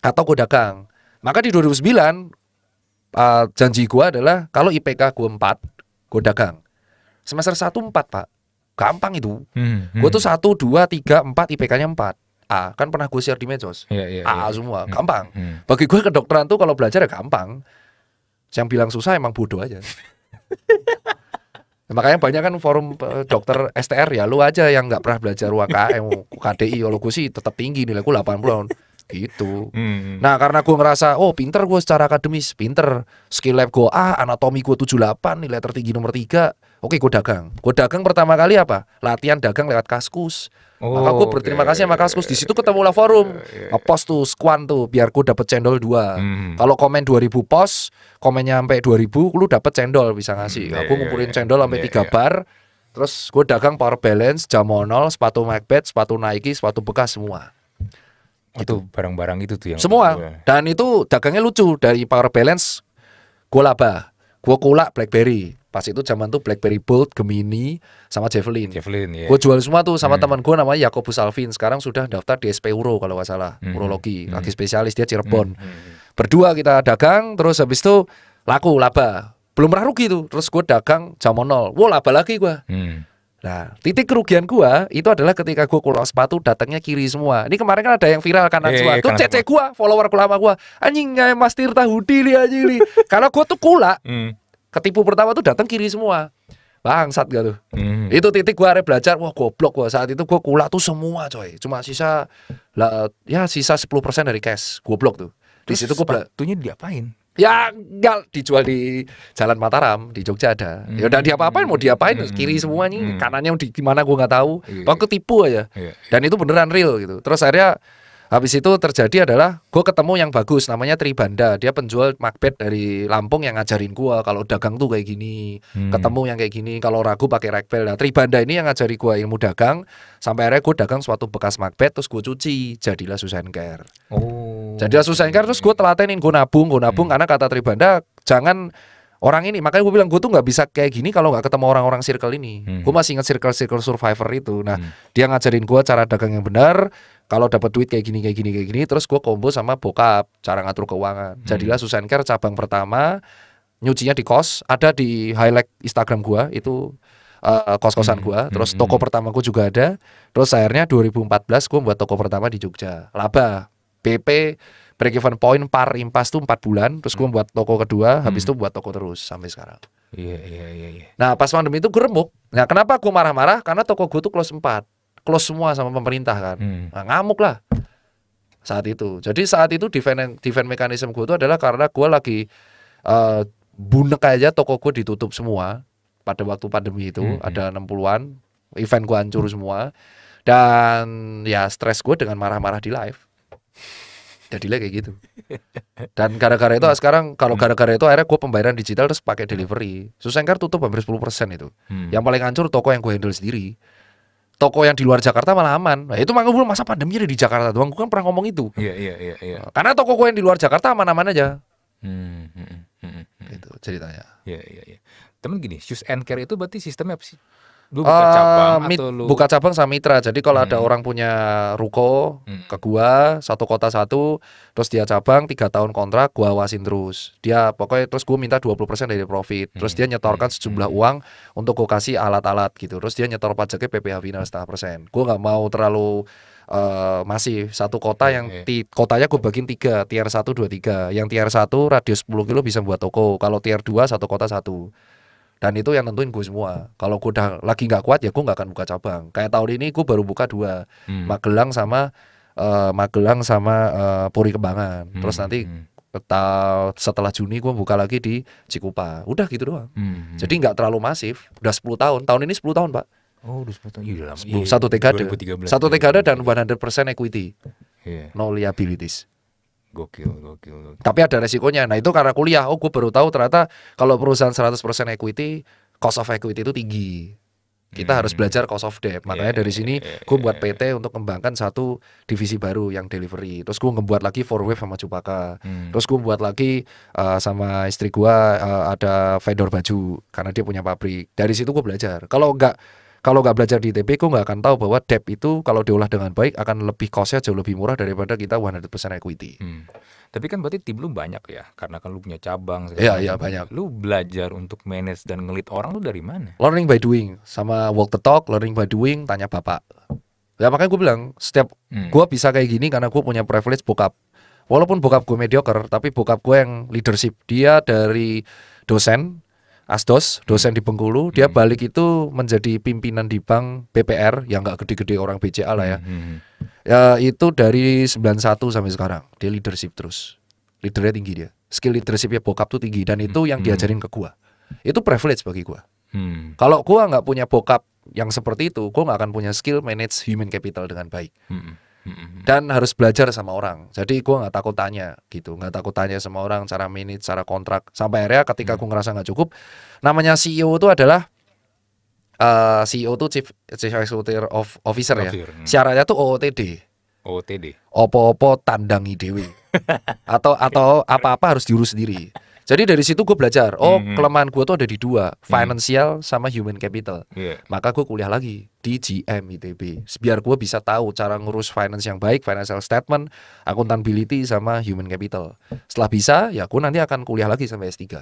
atau gue dagang maka di 2009 uh, janji gue adalah kalau IPK gue 4 gue dagang semester satu empat pak gampang itu hmm, hmm. gue tuh satu dua tiga empat IPK nya empat A kan pernah gue share di medsos yeah, yeah, A iya. semua hmm. gampang hmm. bagi gue kedokteran tuh kalau belajar ya gampang yang bilang susah emang bodoh aja Ya, makanya banyak kan forum eh, dokter STR ya lu aja yang nggak pernah belajar UKM, KDI kalau gue sih tetap tinggi nilai gue 80 gitu. Hmm. Nah, karena gue ngerasa oh pinter gue secara akademis, pinter. Skill lab gue A, ah, anatomi gue 78, nilai tertinggi nomor 3. Oke, gue dagang. Gue dagang pertama kali apa? Latihan dagang lewat kaskus. Oh, Maka aku oh, berterima okay, kasih sama Kaskus. Di situ ketemu lah forum. Iya, iya, iya. post tuh sekuan tuh biar ku dapat cendol dua. Hmm. Kalau komen 2000 post komennya sampai 2000, lu dapat cendol bisa ngasih. Hmm, aku ngumpulin cendol sampai tiga bar. Terus gue dagang power balance, jam monol, sepatu Macbeth, sepatu Nike, sepatu bekas semua. Itu gitu. barang-barang itu tuh yang semua. Dan itu dagangnya lucu dari power balance gue laba Gue kolak BlackBerry. Pas itu zaman tuh BlackBerry Bold, Gemini, sama Javelin. Javelin Yeah. Gue jual semua tuh sama hmm. teman gue namanya Yakobus Alvin. Sekarang sudah daftar di SP Uro kalau nggak salah, hmm. urologi, hmm. lagi spesialis dia Cirebon. Hmm, hmm, hmm. Berdua kita dagang, terus habis itu laku laba. Belum pernah rugi tuh. Terus gue dagang jamonol. Wow, laba lagi gue. Hmm Nah, titik kerugian gua itu adalah ketika gua kulau sepatu datangnya kiri semua. Ini kemarin kan ada yang viral kanan e, semua. Itu iya, cece gua, follower lama gua. Anjing ngai Mas Tirta Hudi li anjing li. Karena gua tuh kula. Mm. Ketipu pertama tuh datang kiri semua. Bangsat gak tuh? Mm. Itu titik gua harus belajar. Wah, goblok gua saat itu gua kula tuh semua, coy. Cuma sisa lah, ya sisa 10% dari cash. Goblok tuh. Di situ gua tuhnya diapain? ya enggak dijual di Jalan Mataram di Jogja ada hmm. ya udah diapa-apain mau diapain hmm. kiri semuanya hmm. kanannya di gimana gue nggak tahu yeah, pokoknya ketipu aja yeah, iya. dan itu beneran real gitu terus akhirnya habis itu terjadi adalah gue ketemu yang bagus namanya Tribanda dia penjual Macbeth dari Lampung yang ngajarin gue kalau dagang tuh kayak gini hmm. ketemu yang kayak gini kalau ragu pakai rekbel nah Tribanda ini yang ngajari gue ilmu dagang sampai akhirnya gue dagang suatu bekas Macbeth terus gue cuci jadilah Susan Care oh jadi aku sengkar terus gue telatenin gue nabung, gue nabung hmm. karena kata Tribanda jangan orang ini makanya gue bilang gue tuh nggak bisa kayak gini kalau nggak ketemu orang-orang circle ini hmm. gue masih ingat circle circle survivor itu nah hmm. dia ngajarin gue cara dagang yang benar kalau dapat duit kayak gini kayak gini kayak gini terus gue combo sama bokap cara ngatur keuangan hmm. jadilah Susan Care cabang pertama nyucinya di kos ada di highlight Instagram gue itu uh, kos-kosan hmm. gua, terus hmm. toko pertama gua juga ada. Terus akhirnya 2014 gua buat toko pertama di Jogja, laba. BP break even point par impas tuh 4 bulan terus gue hmm. buat toko kedua hmm. habis itu buat toko terus sampai sekarang iya iya iya, yeah. nah pas pandemi itu gue remuk nah kenapa gue marah-marah karena toko gue tuh close 4 close semua sama pemerintah kan hmm. nah, ngamuk lah saat itu jadi saat itu defense defense mekanisme gue itu adalah karena gue lagi uh, bunek aja toko gue ditutup semua pada waktu pandemi itu hmm. ada 60-an hmm. event gue hancur semua dan ya stres gue dengan marah-marah di live jadilah kayak gitu dan gara-gara itu hmm. sekarang kalau hmm. gara-gara itu akhirnya gue pembayaran digital terus pakai delivery Susengkar tutup hampir 10% itu hmm. yang paling hancur toko yang gue handle sendiri toko yang di luar Jakarta malah aman nah, itu makanya gue masa pandemi ada di Jakarta doang gue kan pernah ngomong itu iya iya iya, iya. karena toko gue yang di luar Jakarta aman-aman aja hmm, hmm, hmm, hmm, hmm. itu ceritanya iya iya iya temen gini shoes and care itu berarti sistemnya apa sih Lu buka eh, cabang atau lu buka cabang sama mitra. Jadi kalau hmm. ada orang punya ruko hmm. ke gua satu kota satu, terus dia cabang tiga tahun kontrak, gua awasin terus. Dia pokoknya terus gua minta 20% dari profit. Hmm. Terus dia nyetorkan hmm. sejumlah hmm. uang untuk gua kasih alat-alat gitu. Terus dia nyetor pajaknya PPH final setengah persen. Gua nggak mau terlalu Uh, masih satu kota yang ti kotanya gue bagiin tiga tier satu dua tiga yang tier satu radius 10 kilo bisa buat toko kalau tier dua satu kota satu dan itu yang tentuin gue semua kalau gue udah lagi nggak kuat ya gue nggak akan buka cabang kayak tahun ini gue baru buka dua hmm. Magelang sama uh, Magelang sama uh, Puri Kembangan hmm. terus nanti hmm. setelah Juni gue buka lagi di Cikupa udah gitu doang hmm. hmm. jadi nggak terlalu masif udah 10 tahun tahun ini 10 tahun pak Oh, udah 10 tahun. Iya, Satu Satu iya, dekade. Satu dekade dan 100% equity. Yeah. No liabilities. Gokil, gokil, gokil. Tapi ada resikonya. Nah itu karena kuliah. Oh, gue baru tahu ternyata kalau perusahaan 100% equity, cost of equity itu tinggi. Kita hmm. harus belajar cost of debt. Makanya yeah, dari sini yeah, iya, gue iya, buat iya, PT untuk kembangkan satu divisi baru yang delivery. Terus gue ngebuat lagi Four Wave sama Cupaka. Hmm. Terus gue buat lagi uh, sama istri gue uh, ada vendor baju karena dia punya pabrik. Dari situ gue belajar. Kalau enggak kalau nggak belajar di ITB, kok nggak akan tahu bahwa debt itu kalau diolah dengan baik akan lebih costnya jauh lebih murah daripada kita 100% equity. Hmm. Tapi kan berarti tim lu banyak ya, karena kan lu punya cabang. Iya iya banyak. Lu belajar untuk manage dan ngelit orang lu dari mana? Learning by doing, sama walk the talk, learning by doing, tanya bapak. Ya makanya gue bilang setiap hmm. gue bisa kayak gini karena gue punya privilege bokap. Walaupun bokap gue mediocre, tapi bokap gue yang leadership. Dia dari dosen, Asdos, dosen di Bengkulu, dia hmm. balik itu menjadi pimpinan di bank BPR yang nggak gede-gede orang BCA lah ya. Hmm, hmm, hmm. Ya itu dari 91 sampai sekarang dia leadership terus. Leadernya tinggi dia. Skill leadershipnya bokap tuh tinggi dan itu yang diajarin ke gua. Itu privilege bagi gua. Hmm. Kalau gua nggak punya bokap yang seperti itu, gua nggak akan punya skill manage human capital dengan baik. Hmm. Mm-hmm. dan harus belajar sama orang jadi gue nggak takut tanya gitu nggak takut tanya sama orang cara minit cara kontrak sampai akhirnya ketika gue mm-hmm. ngerasa nggak cukup namanya CEO itu adalah uh, eh, CEO itu chief chief executive of officer, ya hmm. syaratnya tuh OOTD OOTD opo-opo tandangi dewi atau atau apa-apa harus diurus sendiri jadi dari situ gue belajar, oh mm -hmm. kelemahan gue tuh ada di dua, mhm. financial mm -hmm. sama human capital. Yeah. Maka gue kuliah lagi di GM ITB, biar gue bisa tahu cara ngurus finance yang baik, financial statement, accountability sama human capital. Setelah bisa, ya gue nanti akan kuliah lagi sampai S3. Mm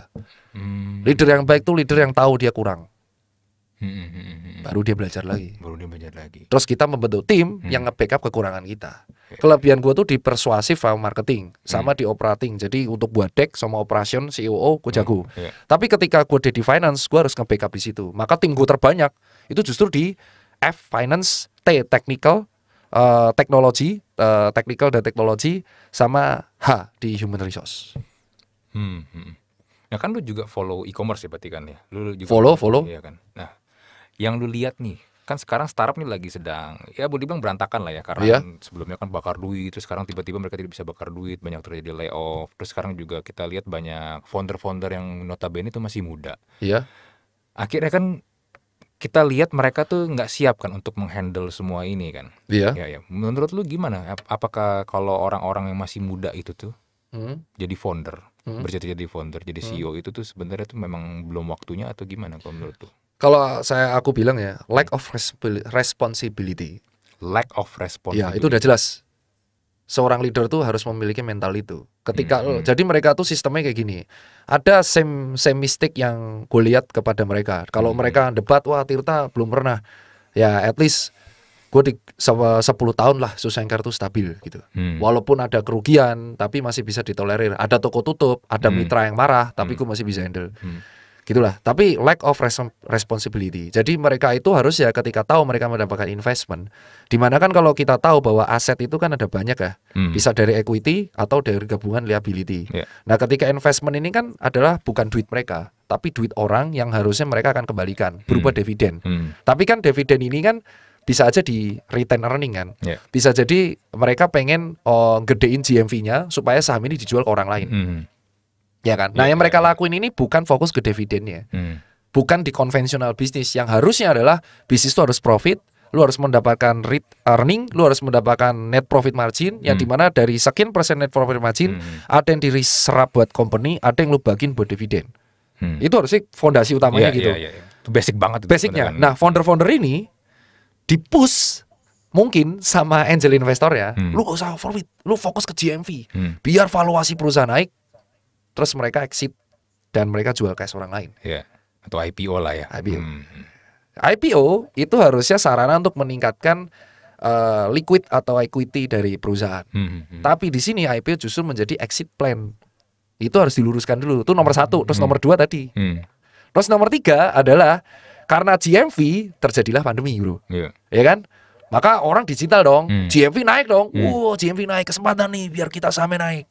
-hmm. Leader yang baik tuh leader yang tahu dia kurang. Hmm, hmm, hmm, Baru dia belajar lagi. Baru dia belajar lagi. Terus kita membentuk tim -hmm. yang nge-backup kekurangan kita kelebihan gue tuh di persuasif sama marketing hmm. sama hmm. di operating jadi untuk buat deck sama operation CEO gue hmm, jago hmm. Iya. yeah. tapi ketika gue di finance gue harus nge-backup di situ maka tim gue terbanyak itu justru di F finance T technical uh, eh, teknologi uh, eh, technical dan teknologi sama H di human resource hmm, hmm. Nah kan lu juga follow e-commerce ya berarti kan ya. Lu juga follow, follow. Iya kan. Nah, yang lu lihat nih kan sekarang startup nih lagi sedang ya boleh dibilang berantakan lah ya karena yeah. sebelumnya kan bakar duit terus sekarang tiba-tiba mereka tidak bisa bakar duit banyak terjadi layoff terus sekarang juga kita lihat banyak founder-founder yang notabene itu masih muda yeah. akhirnya kan kita lihat mereka tuh nggak siap kan untuk menghandle semua ini kan iya yeah. ya, menurut lu gimana apakah kalau orang-orang yang masih muda itu tuh hmm. jadi founder hmm. berjati jadi founder jadi CEO hmm. E itu tuh sebenarnya tuh memang belum waktunya atau gimana kalau menurut lu kalau saya aku bilang ya, lack of responsibility. Lack of responsibility. Ya, itu udah jelas. Seorang leader tuh harus memiliki mental itu. Ketika mm -hmm. jadi mereka tuh sistemnya kayak gini. Ada same same mistake yang gue lihat kepada mereka. Kalau mm -hmm. mereka hmm. debat, wah Tirta belum pernah. Ya, at least gue di sepuluh tahun lah Susanker tuh stabil gitu. Hmm. Walaupun ada kerugian, tapi masih bisa ditolerir. Ada toko tutup, ada hmm. mitra yang marah, tapi hmm. gue masih bisa handle. Hmm gitulah tapi lack of responsibility jadi mereka itu harus ya ketika tahu mereka mendapatkan investment dimana kan kalau kita tahu bahwa aset itu kan ada banyak ya hmm. bisa dari equity atau dari gabungan liability yeah. nah ketika investment ini kan adalah bukan duit mereka tapi duit orang yang harusnya mereka akan kembalikan berupa hmm. dividen hmm. tapi kan dividen ini kan bisa aja di return earning kan. Yeah. Bisa jadi mereka pengen oh, gedein GMV-nya supaya saham ini dijual ke orang lain. -hmm ya kan. Nah, iya. yang mereka lakuin ini bukan fokus ke dividennya. Hmm. Bukan di konvensional bisnis yang harusnya adalah bisnis itu harus profit, lu harus mendapatkan rate earning, lu harus mendapatkan net profit margin yang hmm. dimana dari sekian persen net profit margin hmm. ada yang diserap buat company, ada yang lu bagiin buat dividen. Hmm. Itu harusnya fondasi utamanya yeah, gitu. Yeah, yeah, iya. Itu basic banget. Basicnya. Nah, founder-founder ini dipus mungkin sama angel investor ya, hmm. lu gak usah profit, lu fokus ke GMV, hmm. biar valuasi perusahaan naik, terus mereka exit dan mereka jual ke orang lain. Iya. Atau IPO lah ya. IPO. Hmm. IPO itu harusnya sarana untuk meningkatkan uh, liquid atau equity dari perusahaan. Hmm, hmm, hmm. Tapi di sini IPO justru menjadi exit plan. Itu harus diluruskan dulu. Itu nomor satu. Terus hmm. nomor dua tadi. Hmm. Terus nomor tiga adalah karena GMV terjadilah pandemi bro. Yeah. Ya iya kan? Maka orang digital dong. Hmm. GMV naik dong. Hmm. Wow, GMV naik kesempatan nih biar kita sampai naik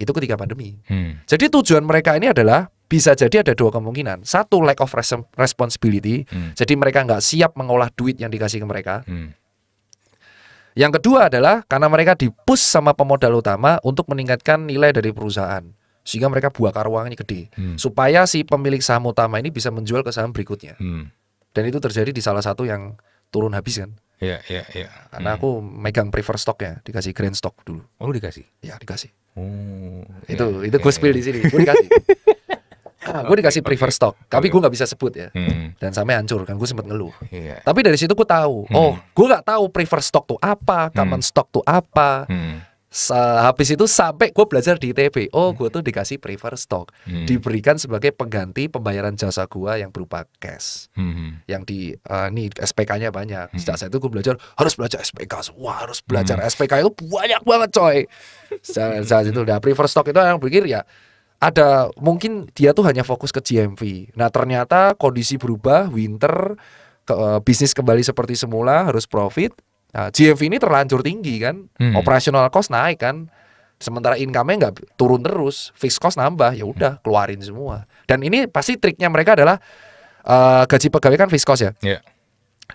itu ketika pandemi. Hmm. Jadi tujuan mereka ini adalah bisa jadi ada dua kemungkinan. Satu lack of responsibility, hmm. jadi mereka nggak siap mengolah duit yang dikasih ke mereka. Hmm. Yang kedua adalah karena mereka dipus sama pemodal utama untuk meningkatkan nilai dari perusahaan sehingga mereka buah karuangnya gede hmm. supaya si pemilik saham utama ini bisa menjual ke saham berikutnya. Hmm. Dan itu terjadi di salah satu yang turun habis kan. Iya, iya, iya. Karena hmm. aku megang prefer stock ya, dikasih grand stock dulu. Oh, dikasih. Iya dikasih. Hmm, itu ya, itu iya, gue spill ya. di sini gue dikasih ah, gue okay, dikasih prefer stock tapi gue nggak bisa sebut ya hmm. dan sampai hancur kan gue sempet ngeluh yeah. tapi dari situ gue tahu oh, hmm. oh gue nggak tahu prefer stock tuh apa common hmm. stock tuh apa hmm habis itu sampai gue belajar di ITB oh hmm. gue tuh dikasih prefer stock hmm. diberikan sebagai pengganti pembayaran jasa gue yang berupa cash hmm. hmm. yang di uh, eh, nih SPK-nya banyak hmm. sejak saat itu gue belajar harus belajar SPK wah harus belajar hmm. SPK itu banyak banget coy sejak, sejak itu udah prefer stock itu yang pikir ya ada mungkin dia tuh hanya fokus ke GMV nah ternyata kondisi berubah winter ke, uh, bisnis kembali seperti semula harus profit Nah, ini terlanjur tinggi kan, hmm. operational cost naik kan, sementara income-nya nggak turun terus, fixed cost nambah, ya udah hmm. keluarin semua. Dan ini pasti triknya mereka adalah uh, gaji pegawai kan fixed cost ya, yeah.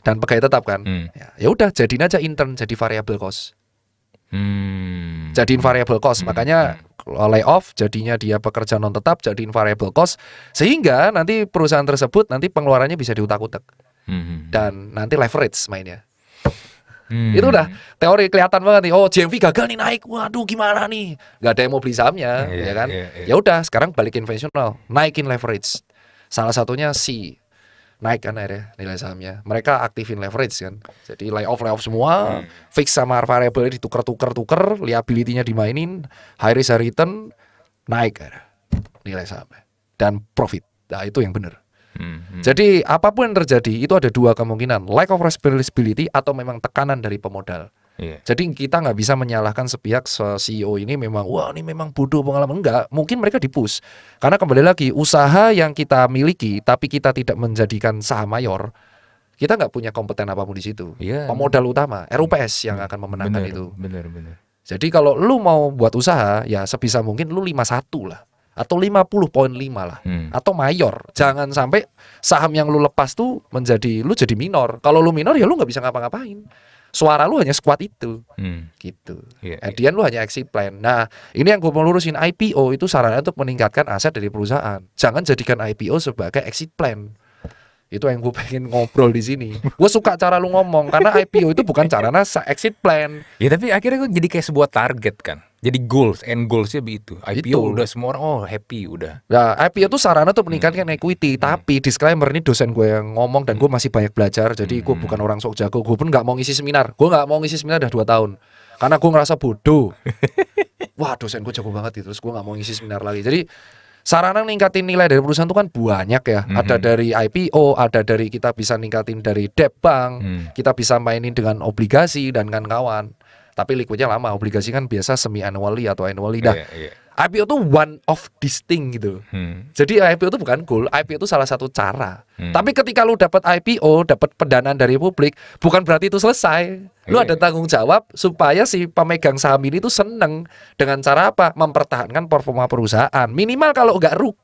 dan pegawai tetap kan. Hmm. Ya, ya udah, jadiin aja intern jadi variable cost. Hmm. Jadiin variable cost, hmm. makanya hmm. layoff jadinya dia pekerja non tetap jadiin variable cost sehingga nanti perusahaan tersebut nanti pengeluarannya bisa diutak-utak. Hmm. Dan nanti leverage mainnya. Hmm. Itu udah teori kelihatan banget nih. Oh, JMV gagal nih naik. Waduh, gimana nih? Gak ada yang mau beli sahamnya, yeah, ya kan? Yeah, yeah. Ya udah, sekarang balik konvensional, naikin leverage. Salah satunya si naik kan akhirnya nilai sahamnya. Mereka aktifin leverage kan. Jadi lay off lay off semua, hmm. fix sama variable ditukar-tukar tuker, liability-nya dimainin, high risk high return naik akhirnya. nilai sahamnya dan profit. Nah, itu yang benar. Hmm, hmm. Jadi apapun yang terjadi itu ada dua kemungkinan, lack of responsibility atau memang tekanan dari pemodal. Yeah. Jadi kita nggak bisa menyalahkan sepihak CEO ini memang wah ini memang bodoh pengalaman enggak. Mungkin mereka dipus karena kembali lagi usaha yang kita miliki tapi kita tidak menjadikan saham mayor kita nggak punya kompeten apapun di situ. Yeah. Pemodal utama RUPS yang mm-hmm. akan memenangkan bener, itu. Benar benar. Jadi kalau lu mau buat usaha ya sebisa mungkin lu lima satu lah atau poin lima lah hmm. atau mayor jangan sampai saham yang lu lepas tuh menjadi lu jadi minor kalau lu minor ya lu nggak bisa ngapa-ngapain suara lu hanya sekuat itu hmm. gitu yeah, iya. Adian yeah. lu hanya exit plan nah ini yang gue mau lurusin IPO itu sarannya untuk meningkatkan aset dari perusahaan jangan jadikan IPO sebagai exit plan itu yang gue pengen ngobrol di sini. Gue suka cara lu ngomong karena IPO itu bukan caranya exit plan. Ya tapi akhirnya gue jadi kayak sebuah target kan jadi goals and goalsnya begitu. IPO itu. udah semua orang oh happy udah. Nah, IPO tuh sarana tuh meningkatkan hmm. equity, hmm. tapi disclaimer ini dosen gue yang ngomong dan gue hmm. masih banyak belajar. Jadi gue hmm. bukan orang sok jago. Gue pun nggak mau ngisi seminar. Gue nggak mau ngisi seminar udah dua tahun karena gue ngerasa bodoh. Wah dosen gue jago banget gitu. Terus gue nggak mau ngisi seminar lagi. Jadi sarana ningkatin nilai dari perusahaan itu kan banyak ya. -hmm. Ada dari IPO, ada dari kita bisa ningkatin dari debt bank, hmm. kita bisa mainin dengan obligasi dan kawan-kawan tapi liquidnya lama. Obligasi kan biasa semi annually atau annually dah. Yeah, yeah. IPO iya, iya. tuh one of this thing gitu. Hmm. Jadi IPO itu bukan goal, IPO itu salah satu cara. Hmm. Tapi ketika lu dapat IPO, dapat pendanaan dari publik, bukan berarti itu selesai. Lu iya, ada tanggung jawab supaya si pemegang saham ini tuh seneng dengan cara apa? Mempertahankan performa perusahaan. Minimal kalau nggak rug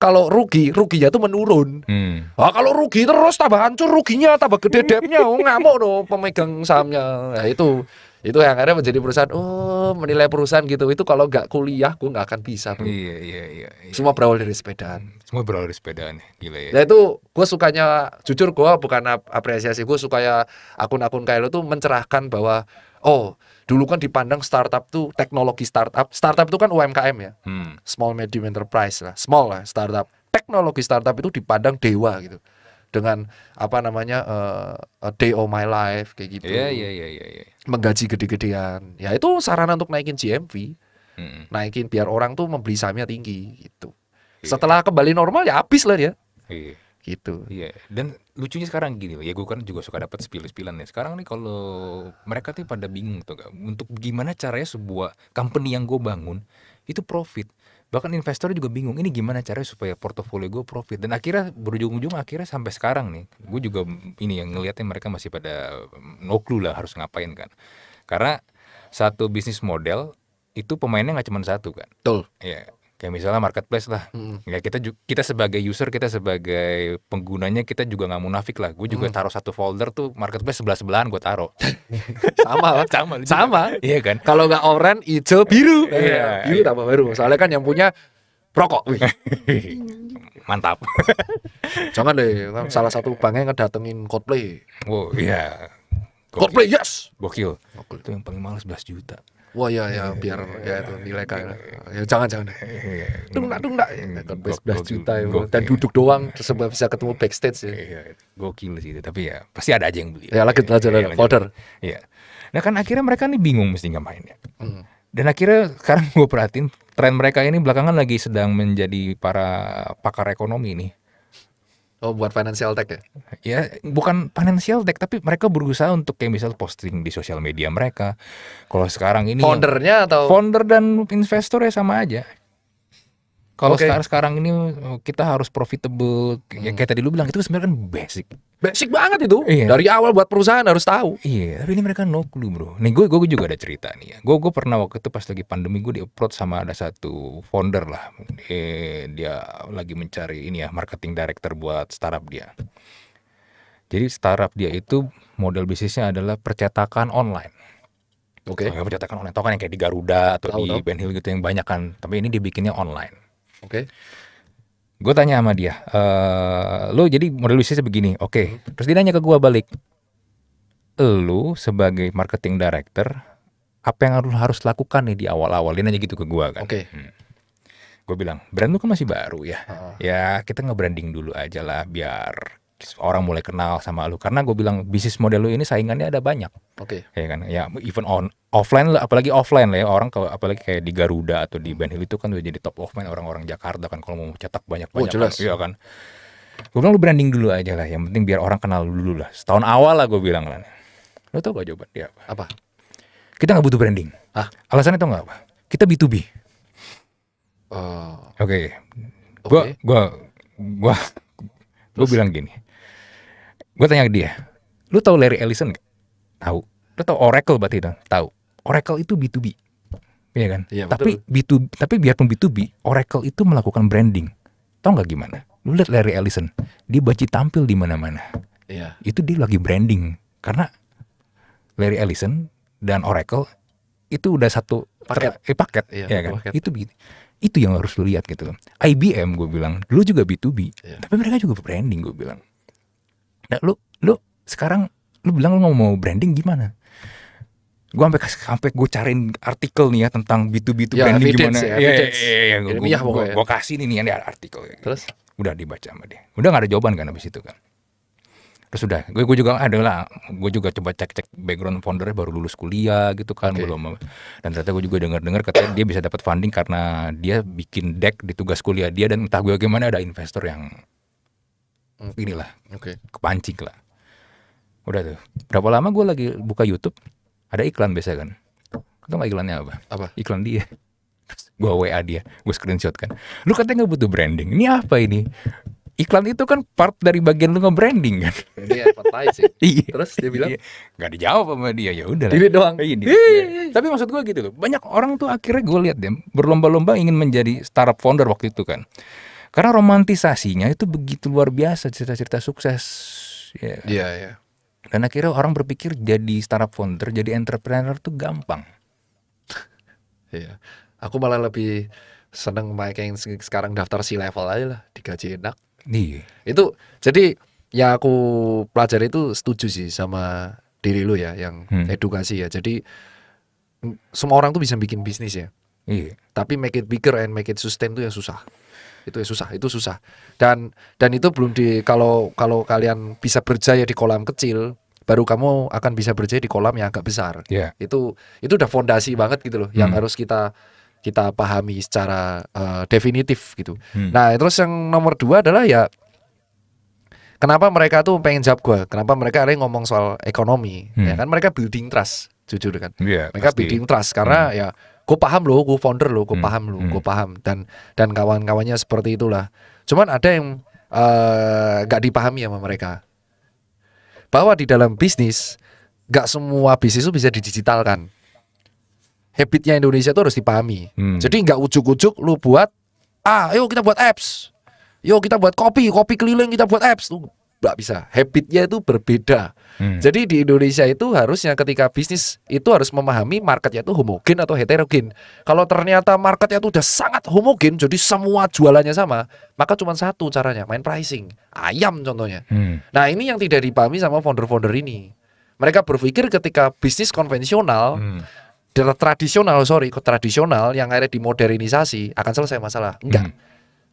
kalau rugi, ruginya tuh menurun. Hmm. Ah, kalau rugi terus tambah hancur ruginya, tambah gede debnya, oh, ngamuk dong pemegang sahamnya. Nah, itu itu yang akhirnya menjadi perusahaan oh menilai perusahaan gitu itu kalau nggak kuliah gue nggak akan bisa bro. Iya, iya iya iya semua berawal dari sepedaan hmm, semua berawal dari sepedaan gila ya nah itu gue sukanya jujur gue bukan ap apresiasi gue suka ya akun-akun kayak lo tuh mencerahkan bahwa oh dulu kan dipandang startup tuh teknologi startup startup itu kan UMKM ya hmm. small medium enterprise lah small lah startup teknologi startup itu dipandang dewa gitu dengan apa namanya uh, a day of my life kayak gitu. Iya iya iya iya. iya. Menggaji gede-gedean. Ya itu sarana untuk naikin GMV. -mm. Naikin biar orang tuh membeli sahamnya tinggi gitu. Yeah. Setelah kembali normal ya habis lah dia. Iya. Yeah. Gitu. Iya. Yeah. Dan lucunya sekarang gini loh, ya gue kan juga suka dapat spill-spillan ya. Sekarang nih kalau mereka tuh pada bingung tuh gak? untuk gimana caranya sebuah company yang gue bangun itu profit bahkan investor juga bingung ini gimana caranya supaya portofolio gue profit dan akhirnya berujung-ujung akhirnya sampai sekarang nih gue juga ini yang ngelihatnya mereka masih pada mm, no clue lah harus ngapain kan karena satu bisnis model itu pemainnya nggak cuma satu kan betul ya kayak misalnya marketplace lah hmm. ya kita kita sebagai user kita sebagai penggunanya kita juga nggak munafik lah gue juga hmm. taruh satu folder tuh marketplace sebelah sebelahan gue taruh sama lah sama sama iya kan kalau nggak oranye hijau biru yeah, iya, iya. biru yeah. tambah baru soalnya kan yang punya rokok mantap jangan deh salah satu banknya ngedatengin Coldplay oh iya yeah. Coldplay yes gokil. itu yang paling mahal 11 juta Wah ya ya iya, biar iya, ya itu iya, nilai kan. Ya jangan jangan. Dung nak dung nak. Kan juta ya. Dan duduk doang sebab bisa ketemu backstage ya. gokil sih itu. Tapi ya pasti ada aja yang beli. Ya lagi lanjut lanjut. folder. Iya. Nah kan akhirnya mereka nih bingung mesti ngapain ya. Hmm. Dan akhirnya sekarang gue perhatiin tren mereka ini belakangan lagi sedang menjadi para pakar ekonomi nih Oh buat financial tech ya? Ya bukan financial tech tapi mereka berusaha untuk kayak misal posting di sosial media mereka. Kalau sekarang ini Foundernya atau? Founder dan investor ya sama aja. Kalau okay. sekarang sekarang ini oh, kita harus profitable. Hmm. Ya kayak tadi lu bilang itu sebenarnya kan basic. Basic banget itu. Iya. Dari awal buat perusahaan harus tahu. Iya, tapi ini mereka no clue, Bro. Nih gue gue juga ada cerita nih ya. Gue gue pernah waktu itu pas lagi pandemi gue di-approach sama ada satu founder lah. Eh, dia lagi mencari ini ya marketing director buat startup dia. Jadi startup dia itu model bisnisnya adalah percetakan online. Oke. Okay. Percetakan online. Tahu kan yang kayak di Garuda atau tau, di tau. Ben Hill gitu yang banyak kan. Tapi ini dibikinnya online Oke. Okay. Gue tanya sama dia, e, eh, lo jadi model bisnisnya begini, oke. Okay. Hmm. Terus dia nanya ke gue balik, lo sebagai marketing director, apa yang harus harus lakukan nih di awal-awal? Dia nanya gitu ke gue kan. Oke. Okay. Hmm. Gue bilang, brand lu kan masih baru ya. Uh -huh. Ya kita nge-branding dulu aja lah biar orang mulai kenal sama lu karena gue bilang bisnis model lu ini saingannya ada banyak oke okay. ya kan ya even on offline apalagi offline lah ya orang kalau apalagi kayak di Garuda atau di Ben Hill itu kan udah jadi top of mind orang-orang Jakarta kan kalau mau cetak banyak banyak oh, jelas. Kan, iya kan gue bilang lu branding dulu aja lah yang penting biar orang kenal lu dulu lah setahun awal lah gue bilang lah kan. lu tau gak jawaban dia apa, apa? kita nggak butuh branding ah alasannya tau nggak apa kita B2B oke uh, oke okay. okay. gue gue gue bilang gini Gue tanya ke dia, lu tahu Larry Ellison gak? Tahu. Lu tahu Oracle berarti dong? Tahu. Oracle itu B2B. Iya kan? Iya, tapi betul. B2 tapi biarpun B2B, Oracle itu melakukan branding. Tahu nggak gimana? Lu lihat Larry Ellison, dia baci tampil di mana-mana. Iya. Itu dia lagi branding karena Larry Ellison dan Oracle itu udah satu paket, eh, paket, iya, ya kan? Paket. Itu begitu itu yang harus lu lihat gitu IBM gue bilang dulu juga B2B iya. tapi mereka juga branding gue bilang Nah, lu lu sekarang lu bilang lu mau branding gimana? Gue sampai sampai gue cariin artikel nih ya tentang B2B ya, branding gimana. Iya, iya, iya, gue kasih nih nih ada artikel. Terus udah dibaca sama dia. Udah gak ada jawaban kan habis itu kan. Terus udah, gue, gue juga adalah, gue juga coba cek-cek background foundernya baru lulus kuliah gitu kan, okay. belum. Dan ternyata gue juga dengar-dengar katanya dia bisa dapat funding karena dia bikin deck di tugas kuliah dia dan entah gue gimana ada investor yang inilah okay. kepancing lah udah tuh berapa lama gue lagi buka YouTube ada iklan biasa kan atau nggak iklannya apa apa iklan dia gue WA dia gue screenshot kan lu katanya nggak butuh branding ini apa ini iklan itu kan part dari bagian lu nge-branding kan. Iya, advertising. iya. Terus dia bilang iya. nggak dijawab sama dia ya udah. Ini doang. Ini. Iya, iya, Tapi maksud gue gitu loh. Banyak orang tuh akhirnya gue lihat dia berlomba-lomba ingin menjadi startup founder waktu itu kan. Karena romantisasinya itu begitu luar biasa cerita-cerita sukses. Ya. Iya. Yeah. Yeah, yeah. Dan akhirnya orang berpikir jadi startup founder, jadi entrepreneur itu gampang. Iya. yeah. Aku malah lebih seneng mereka yang sekarang daftar si level aja lah, digaji enak. nih iya. Yeah. Itu jadi ya aku pelajari itu setuju sih sama diri lu ya yang hmm. edukasi ya. Jadi semua orang tuh bisa bikin bisnis ya. Iya. Tapi make it bigger and make it sustain tuh yang susah itu ya susah itu susah dan dan itu belum di kalau kalau kalian bisa berjaya di kolam kecil baru kamu akan bisa berjaya di kolam yang agak besar yeah. itu itu udah fondasi banget gitu loh hmm. yang harus kita kita pahami secara uh, definitif gitu hmm. nah terus yang nomor dua adalah ya kenapa mereka tuh pengen jawab gue kenapa mereka ada ngomong soal ekonomi hmm. ya kan mereka building trust jujur kan yeah, mereka pasti. building trust karena hmm. ya gue paham loh gue founder loh gue hmm. paham loh hmm. gue paham dan dan kawan-kawannya seperti itulah cuman ada yang uh, eh, gak dipahami sama mereka bahwa di dalam bisnis gak semua bisnis itu bisa didigitalkan habitnya Indonesia itu harus dipahami hmm. jadi gak ujuk-ujuk lu buat ah yuk kita buat apps yuk kita buat kopi kopi keliling kita buat apps nggak bisa. Habitnya itu berbeda. Hmm. Jadi di Indonesia itu harusnya ketika bisnis itu harus memahami marketnya itu homogen atau heterogen. Kalau ternyata marketnya itu udah sangat homogen, jadi semua jualannya sama, maka cuma satu caranya, main pricing. Ayam contohnya. Hmm. Nah ini yang tidak dipahami sama founder-founder ini. Mereka berpikir ketika bisnis konvensional, hmm. tradisional sorry, tradisional yang akhirnya dimodernisasi akan selesai masalah. Enggak. Hmm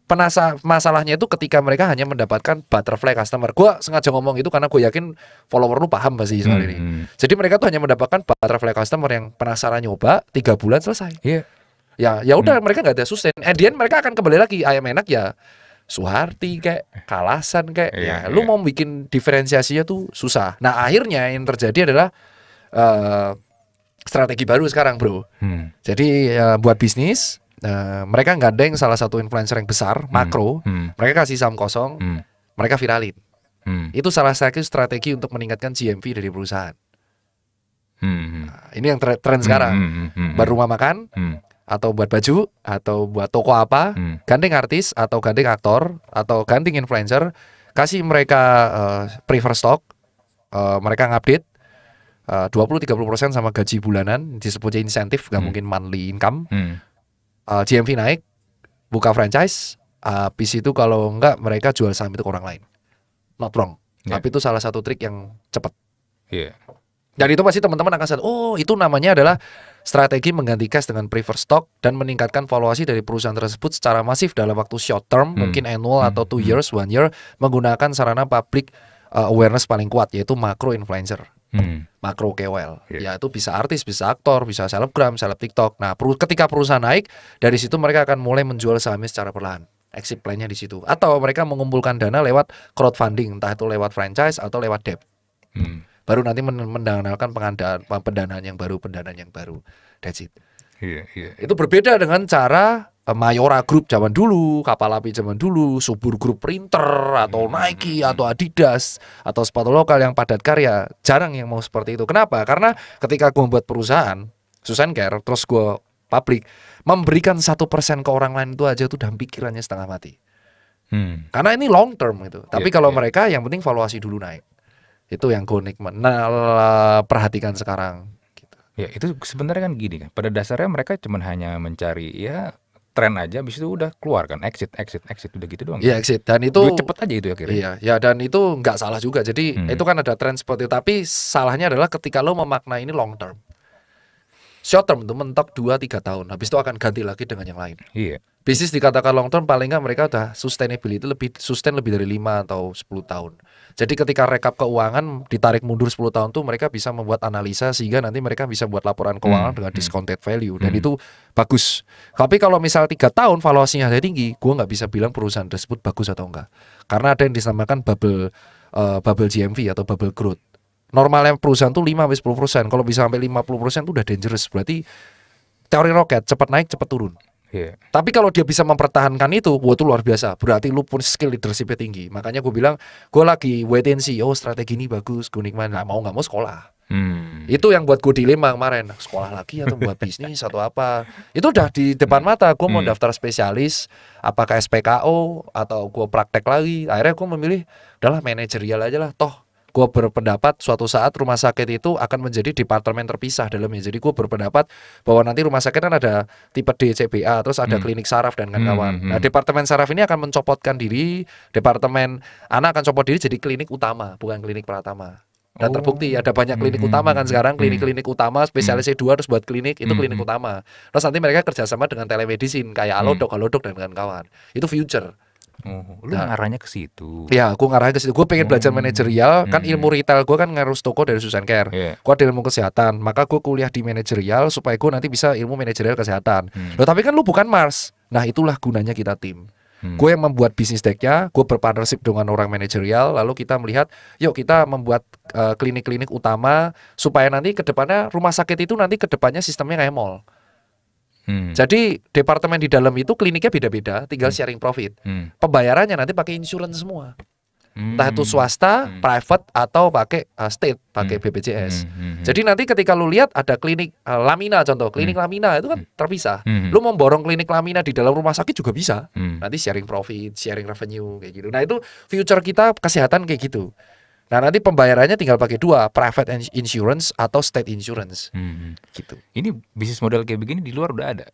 penasa masalahnya itu ketika mereka hanya mendapatkan butterfly customer. Gua sengaja ngomong itu karena gue yakin follower lu paham pasti soal hmm. ini. Hmm. Jadi mereka tuh hanya mendapatkan butterfly customer yang penasaran nyoba tiga bulan selesai. Iya. Yeah. Ya, ya udah hmm. mereka nggak ada sustain. Edian eh, then mereka akan kembali lagi ayam enak ya Suharti kayak Kalasan kayak yeah, ya, yeah. lu mau bikin diferensiasinya tuh susah. Nah, akhirnya yang terjadi adalah uh, strategi baru sekarang, Bro. Hmm. Jadi uh, buat bisnis uh, mereka nggak salah satu influencer yang besar hmm. makro, hmm. mereka kasih saham kosong, hmm. mereka viralin. Hmm. Itu salah satu strategi untuk meningkatkan GMV dari perusahaan. Hmm. Nah, ini yang tren hmm, sekarang. Hmm. Hmm. hmm baru rumah makan, hmm. atau buat baju, atau buat toko apa, hmm. ganding artis, atau ganding aktor, atau ganding influencer, kasih mereka uh, prefer stock, uh, mereka ngupdate uh, 20-30% sama gaji bulanan, disebutnya insentif, gak hmm. mungkin monthly income. Hmm uh, eh, GMV naik, buka franchise, eh, habis itu kalau enggak mereka jual saham itu ke orang lain. Not wrong. Yeah. Tapi itu salah satu trik yang cepat. Iya. Yeah. Dan itu pasti teman-teman akan sadar, oh itu namanya adalah strategi mengganti cash dengan prefer stock dan meningkatkan valuasi dari perusahaan tersebut secara masif dalam waktu short term, hmm. mungkin annual hmm. atau two hmm. years, one year, menggunakan sarana public uh, awareness paling kuat yaitu macro influencer. Hmm. Makro KOL. Yeah. Ya itu bisa artis, bisa aktor, bisa selebgram, seleb TikTok. Nah, per ketika perusahaan naik, dari situ mereka akan mulai menjual sahamnya secara perlahan. Exit plan-nya di situ. Atau mereka mengumpulkan dana lewat crowdfunding, entah itu lewat franchise atau lewat debt. Hmm. Baru nanti mendanalkan pendanaan yang baru, pendanaan yang baru. That's it. Iya, iya. Itu berbeda dengan cara eh, Mayora Group zaman dulu, kapal api zaman dulu, Subur grup Printer atau hmm, Nike hmm, hmm. atau Adidas atau sepatu lokal yang padat karya. Jarang yang mau seperti itu. Kenapa? Karena ketika gue membuat perusahaan, Susan Care, terus gue publik, memberikan satu persen ke orang lain itu aja tuh dalam pikirannya setengah mati. Hmm. Karena ini long term gitu. Tapi yeah, kalau yeah. mereka yang penting valuasi dulu naik. Itu yang gue nikmat. Nah, perhatikan sekarang Ya itu sebenarnya kan gini kan. Pada dasarnya mereka cuma hanya mencari ya tren aja habis itu udah keluar kan exit exit exit udah gitu doang. Iya kan? exit dan itu Duit cepet aja itu akhirnya. Iya ya dan itu nggak salah juga. Jadi hmm. itu kan ada tren seperti itu tapi salahnya adalah ketika lo memaknai ini long term. Short term itu mentok dua tiga tahun habis itu akan ganti lagi dengan yang lain. Iya bisnis dikatakan long term paling nggak mereka udah sustainability lebih sustain lebih dari lima atau 10 tahun. Jadi ketika rekap keuangan ditarik mundur 10 tahun tuh mereka bisa membuat analisa sehingga nanti mereka bisa buat laporan keuangan hmm. dengan hmm. discounted value dan hmm. itu bagus. Tapi kalau misal tiga tahun valuasinya ada tinggi, gua nggak bisa bilang perusahaan tersebut bagus atau enggak. Karena ada yang disamakan bubble uh, bubble GMV atau bubble growth. Normalnya perusahaan tuh 5 sampai 10%. Kalau bisa sampai 50% itu udah dangerous. Berarti teori roket cepat naik cepat turun Yeah. Tapi kalau dia bisa mempertahankan itu, wah itu luar biasa. Berarti lu pun skill leadershipnya tinggi. Makanya gue bilang, gue lagi wait and see. Oh strategi ini bagus, gue nikmatin. Nah, mau nggak mau sekolah. Hmm. Itu yang buat gue dilema kemarin. Sekolah lagi atau buat bisnis atau apa? Itu udah di depan hmm. mata. Gue mau hmm. daftar spesialis, apakah SPKO atau gue praktek lagi. Akhirnya gue memilih, adalah manajerial aja lah. Toh gue berpendapat suatu saat rumah sakit itu akan menjadi departemen terpisah dalamnya jadi gue berpendapat bahwa nanti rumah sakit kan ada tipe DCBA, terus ada hmm. klinik saraf dan hmm, kawan-kawan hmm. nah hmm. departemen saraf ini akan mencopotkan diri departemen anak akan copot diri jadi klinik utama bukan klinik pratama dan terbukti oh. ada banyak klinik hmm. utama kan hmm, sekarang klinik-klinik utama spesialisnya e dua terus buat klinik itu klinik utama terus nanti mereka kerjasama dengan telemedicine kayak alodok alodok dan kawan-kawan itu future Oh, lu nah, ngarahnya ke situ. Ya, aku ngarahnya ke situ. Gue pengen hmm. belajar manajerial, kan hmm. kan ilmu retail gue kan ngarus toko dari Susan Care. Yeah. Gue ada ilmu kesehatan, maka gue kuliah di manajerial supaya gue nanti bisa ilmu manajerial kesehatan. Hmm. Loh, tapi kan lu bukan Mars. Nah, itulah gunanya kita tim. Hmm. Gue yang membuat bisnis decknya, gue berpartnership dengan orang manajerial, lalu kita melihat, yuk kita membuat eh, klinik-klinik uh, utama supaya nanti kedepannya rumah sakit itu nanti kedepannya sistemnya kayak mall. Hmm. Jadi departemen di dalam itu kliniknya beda-beda, tinggal hmm. sharing profit. Hmm. Pembayarannya nanti pakai insurance semua. Hmm. Entah itu swasta, hmm. private atau pakai uh, state, pakai hmm. BPJS. Hmm, hmm. Hmm. Jadi nanti ketika lu lihat ada klinik uh, Lamina contoh, klinik hmm. Lamina itu kan hmm. terpisah. Hmm. Lu memborong klinik Lamina di dalam rumah sakit juga bisa. Hmm. Nanti sharing profit, sharing revenue kayak gitu. Nah, itu future kita kesehatan kayak gitu. Nah nanti pembayarannya tinggal pakai dua, private insurance atau state insurance. Hmm. Gitu. Ini bisnis model kayak begini di luar udah ada.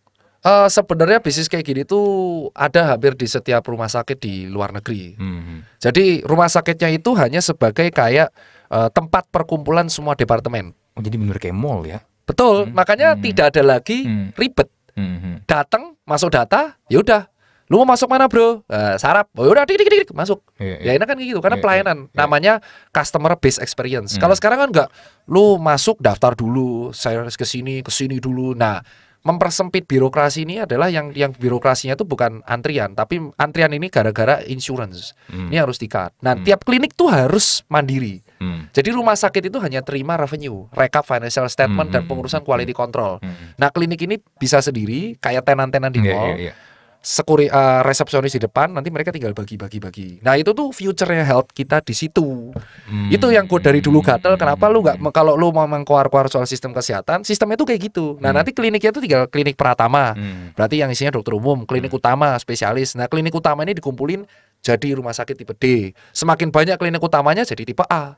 Uh, Sebenarnya bisnis kayak gini tuh ada hampir di setiap rumah sakit di luar negeri. Hmm. Jadi rumah sakitnya itu hanya sebagai kayak uh, tempat perkumpulan semua departemen. Oh, jadi benar kayak mall ya? Betul. Hmm. Makanya hmm. tidak ada lagi hmm. ribet. Hmm. Datang masuk data, yaudah lu mau masuk mana bro? Uh, sarap, oh, yaudah dik, dik, dik, masuk. Yeah, yeah. Ya enak kan gitu, karena yeah, iya, pelayanan yeah, namanya customer based experience. Mm. Kalau sekarang kan enggak, lu masuk daftar dulu, saya harus kesini kesini dulu. Nah, mempersempit birokrasi ini adalah yang yang birokrasinya itu bukan antrian, tapi antrian ini gara-gara insurance. Mm. Ini harus dikat. Nah, mm. tiap klinik tuh harus mandiri. mm. Jadi rumah sakit itu hanya terima revenue, rekap financial statement mm. dan hmm, pengurusan quality hmm, hmm. control. mm. Nah, klinik ini bisa sendiri kayak tenan-tenan di iya, mall. Yeah, yeah, yeah sekuri uh, resepsionis di depan nanti mereka tinggal bagi-bagi-bagi. Nah, itu tuh future-nya health kita di situ. Hmm. Itu yang gue dari dulu gatel kenapa lu nggak kalau lu mau keluar-keluar soal sistem kesehatan, sistemnya itu kayak gitu. Nah, hmm. nanti kliniknya itu tinggal klinik pratama. Hmm. Berarti yang isinya dokter umum, klinik hmm. utama, spesialis. Nah, klinik utama ini dikumpulin jadi rumah sakit tipe D. Semakin banyak klinik utamanya jadi tipe A.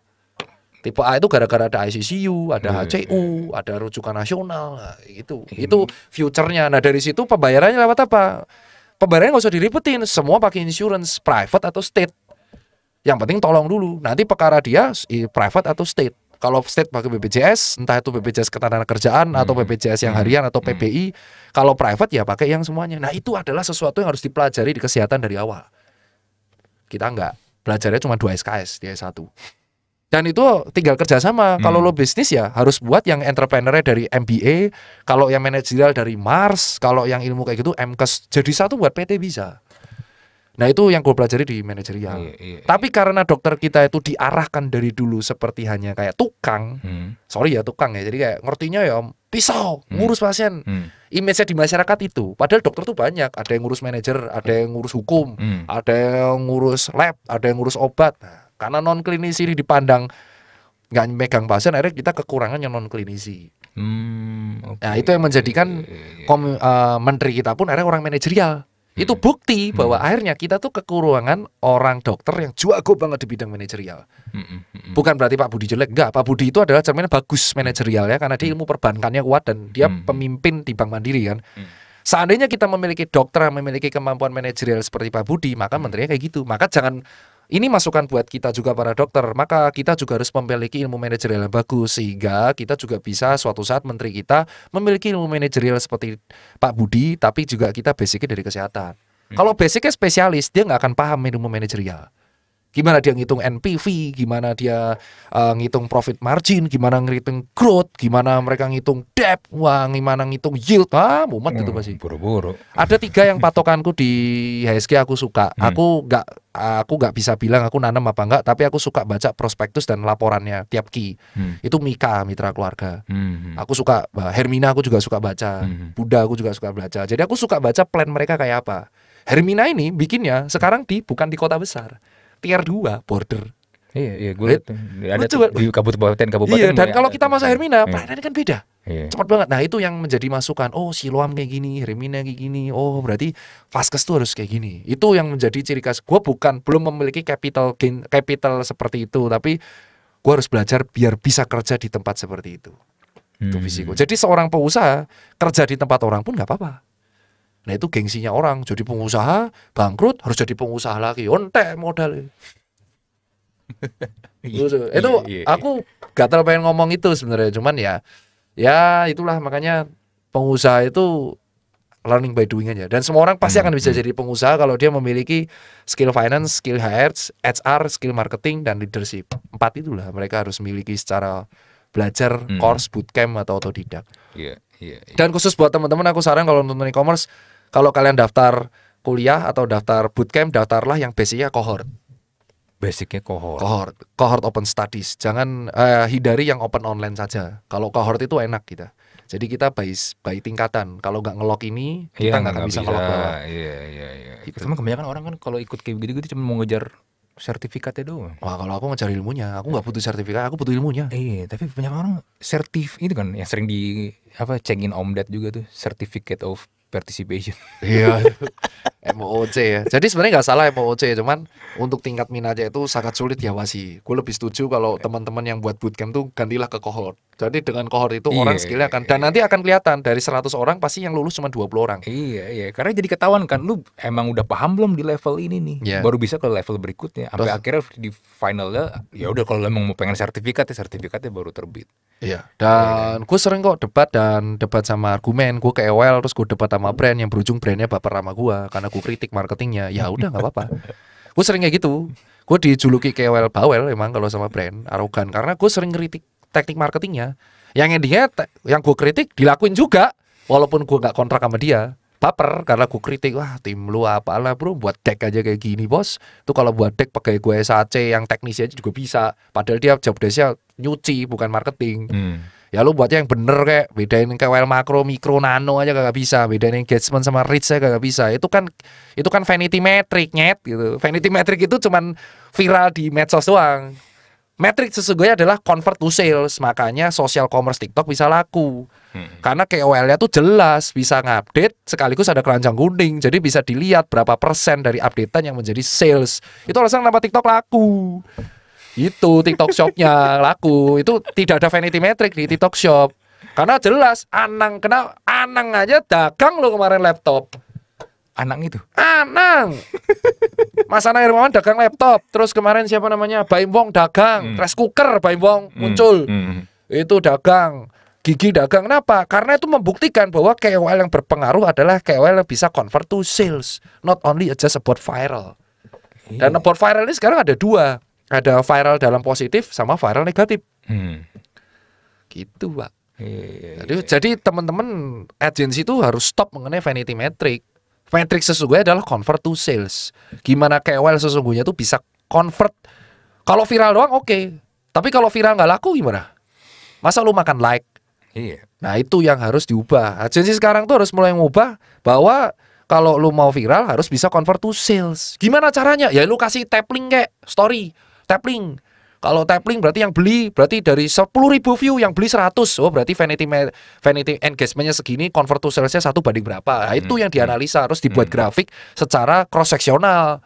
Tipe A itu gara-gara ada ICCU, ada HCU, oh, iya, iya, iya. ada rujukan nasional, nah, Itu hmm. Itu future-nya. Nah, dari situ pembayarannya lewat apa? pembayarannya nggak usah diribetin semua pakai insurance private atau state yang penting tolong dulu nanti perkara dia private atau state kalau state pakai BPJS entah itu BPJS ketenagakerjaan hmm. atau BPJS yang hmm. harian atau hmm. PPI kalau private ya pakai yang semuanya nah itu adalah sesuatu yang harus dipelajari di kesehatan dari awal kita nggak belajarnya cuma dua SKS di satu dan itu tinggal kerjasama. Hmm. Kalau lo bisnis ya harus buat yang entrepreneurnya dari MBA, kalau yang manajerial dari Mars, kalau yang ilmu kayak gitu MKS Jadi satu buat PT bisa. Nah itu yang gue pelajari di manajerial. Iya, iya, iya. Tapi karena dokter kita itu diarahkan dari dulu seperti hanya kayak tukang, hmm. sorry ya tukang ya, jadi kayak ngertinya ya pisau hmm. ngurus pasien. Hmm. image di masyarakat itu. Padahal dokter tuh banyak, ada yang ngurus manajer, ada yang ngurus hukum, hmm. ada yang ngurus lab, ada yang ngurus obat. Nah, karena non klinisi ini dipandang nggak megang pasien, akhirnya kita kekurangan yang non klinisi. Hmm, ya, okay. Nah itu yang menjadikan iya, iya, iya. kom, uh, menteri kita pun akhirnya orang manajerial. Hmm. Itu bukti hmm. bahwa hmm. akhirnya kita tuh kekurangan orang dokter yang jago banget di bidang manajerial. Hmm. Hmm. hmm, hmm. Bukan berarti Pak Budi jelek, enggak. Pak Budi itu adalah cerminan bagus manajerial ya karena dia ilmu perbankannya kuat dan dia hmm. pemimpin di Bank Mandiri kan. Hmm. Seandainya kita memiliki dokter yang memiliki kemampuan manajerial seperti Pak Budi, maka menterinya kayak gitu. Maka jangan ini masukan buat kita juga para dokter, maka kita juga harus memiliki ilmu manajerial yang bagus sehingga kita juga bisa suatu saat menteri kita memiliki ilmu manajerial seperti Pak Budi, tapi juga kita basicnya dari kesehatan. Hmm. Kalau basicnya spesialis, dia nggak akan paham ilmu manajerial. Gimana dia ngitung NPV, gimana dia uh, ngitung profit margin, gimana ngitung growth, gimana mereka ngitung debt, wah gimana ngitung yield, ah mumet gitu, hmm, itu pasti. Buru-buru. Ada tiga yang patokanku di HSG aku suka. Hmm. Aku nggak aku nggak bisa bilang aku nanam apa enggak, tapi aku suka baca prospektus dan laporannya tiap ki. Hmm. Itu Mika mitra keluarga. Hmm. hmm. Aku suka Hermina aku juga suka baca, hmm, hmm. Buddha aku juga suka baca. Jadi aku suka baca plan mereka kayak apa. Hermina ini bikinnya sekarang di bukan di kota besar tier 2 border. Iya, iya, gue right? ada coba, di kabupaten kabupaten. Iya, kan dan kalau kita masa Hermina, iya. pelayanannya kan beda. Iya. Cepat banget. Nah, itu yang menjadi masukan. Oh, Siloam kayak gini, Hermina kayak gini. Oh, berarti Vaskes tuh harus kayak gini. Itu yang menjadi ciri khas. Gue bukan belum memiliki capital gain, capital seperti itu, tapi gue harus belajar biar bisa kerja di tempat seperti itu. Hmm. Itu visiku. Jadi seorang pengusaha kerja di tempat orang pun nggak apa-apa. Nah itu gengsinya orang. Jadi pengusaha bangkrut harus jadi pengusaha lagi. Ontek oh, modal. Iya, gitu. itu iya, iya, aku gak terlalu pengen ngomong itu sebenarnya. Cuman ya, ya itulah makanya pengusaha itu learning by doing aja. Dan semua orang pasti hmm, akan bisa hmm. jadi pengusaha kalau dia memiliki skill finance, skill HR, HR, skill marketing, dan leadership. Empat itulah mereka harus miliki secara belajar hmm. course bootcamp atau otodidak. Iya, yeah, Dan khusus buat teman-teman aku saran kalau nonton e-commerce kalau kalian daftar kuliah atau daftar bootcamp, daftarlah yang basicnya cohort. Basicnya cohort. Cohort, cohort open studies. Jangan uh, hindari yang open online saja. Kalau cohort itu enak kita. Jadi kita by by tingkatan. Kalau nggak ngelok ini, kita iya, nggak ya, akan bisa ngelok bawah. Iya iya iya. Gitu. kebanyakan orang kan kalau ikut kayak gitu-gitu cuma mau ngejar sertifikatnya doang. Wah kalau aku ngejar ilmunya, aku nggak butuh sertifikat, aku butuh ilmunya. Iya, tapi banyak orang sertif itu kan yang sering di apa check in juga tuh, certificate of participation. Iya. MOOC ya. Jadi sebenarnya nggak salah MOOC, cuman untuk tingkat minatnya itu sangat sulit ya masih. Gue lebih setuju kalau teman-teman yang buat bootcamp tuh gantilah ke cohort. Jadi dengan kohort itu iya, orang skillnya akan iya, dan iya. nanti akan kelihatan dari 100 orang pasti yang lulus cuma 20 orang. Iya, iya. Karena jadi ketahuan kan lu emang udah paham belum di level ini nih. Yeah. Baru bisa ke level berikutnya. Sampai Terus. akhirnya di finalnya ya udah kalau emang mau pengen sertifikat ya sertifikatnya baru terbit. Iya. Dan iya. gue sering kok debat dan debat sama argumen. Gue ke EWL terus gue debat sama brand yang berujung brandnya baper sama gue karena gue kritik marketingnya. Ya udah nggak apa-apa. gue sering kayak gitu. Gue dijuluki KWL e bawel emang kalau sama brand arogan karena gue sering kritik teknik marketingnya yang endingnya yang gue kritik dilakuin juga walaupun gue nggak kontrak sama dia baper karena gue kritik wah tim lu apa lah bro buat deck aja kayak gini bos itu kalau buat deck pakai gue SAC yang teknis aja juga bisa padahal dia job desknya nyuci bukan marketing hmm. ya lu buatnya yang bener kayak bedain KWL makro mikro nano aja gak bisa bedain engagement sama reach aja gak bisa itu kan itu kan vanity metric nyet gitu vanity metric itu cuman viral di medsos doang Metrik sesungguhnya adalah convert to sales, makanya social commerce TikTok bisa laku. Hmm. Karena KOL-nya tuh jelas bisa ngupdate sekaligus ada keranjang kuning, jadi bisa dilihat berapa persen dari updatean yang menjadi sales. Itu alasan kenapa TikTok laku. Itu TikTok Shopnya laku. Itu tidak ada vanity metric di TikTok Shop. Karena jelas Anang kena Anang aja dagang lo kemarin laptop. Anang itu. Anang. Mas Anang Hermawan dagang laptop. Terus kemarin siapa namanya? Baim Wong dagang, hmm. rice cooker Baim Wong hmm. muncul. Hmm, hmm, hmm. Itu dagang. Gigi dagang kenapa? Karena itu membuktikan bahwa KOL yang berpengaruh adalah KOL yang bisa convert to sales, not only just about viral. Iya. Dan about viral ini sekarang ada dua, ada viral dalam positif sama viral negatif. Hmm. Gitu, Pak. Iya, iya, jadi, jadi teman-teman agensi itu harus stop mengenai vanity metric metrik sesungguhnya adalah convert to sales. Gimana KOL sesungguhnya tuh bisa convert. Kalau viral doang oke, okay. tapi kalau viral nggak laku gimana? Masa lu makan like? Iya. Nah itu yang harus diubah. Agensi sekarang tuh harus mulai ngubah bahwa kalau lu mau viral harus bisa convert to sales. Gimana caranya? Ya lu kasih tapping kayak story, tapping. Kalau tapling berarti yang beli berarti dari ribu view yang beli 100. Oh, berarti vanity vanity engagementnya segini, convert to salesnya satu banding berapa. Nah, hmm, itu yang hmm. dianalisa harus dibuat hmm, grafik secara cross seksional.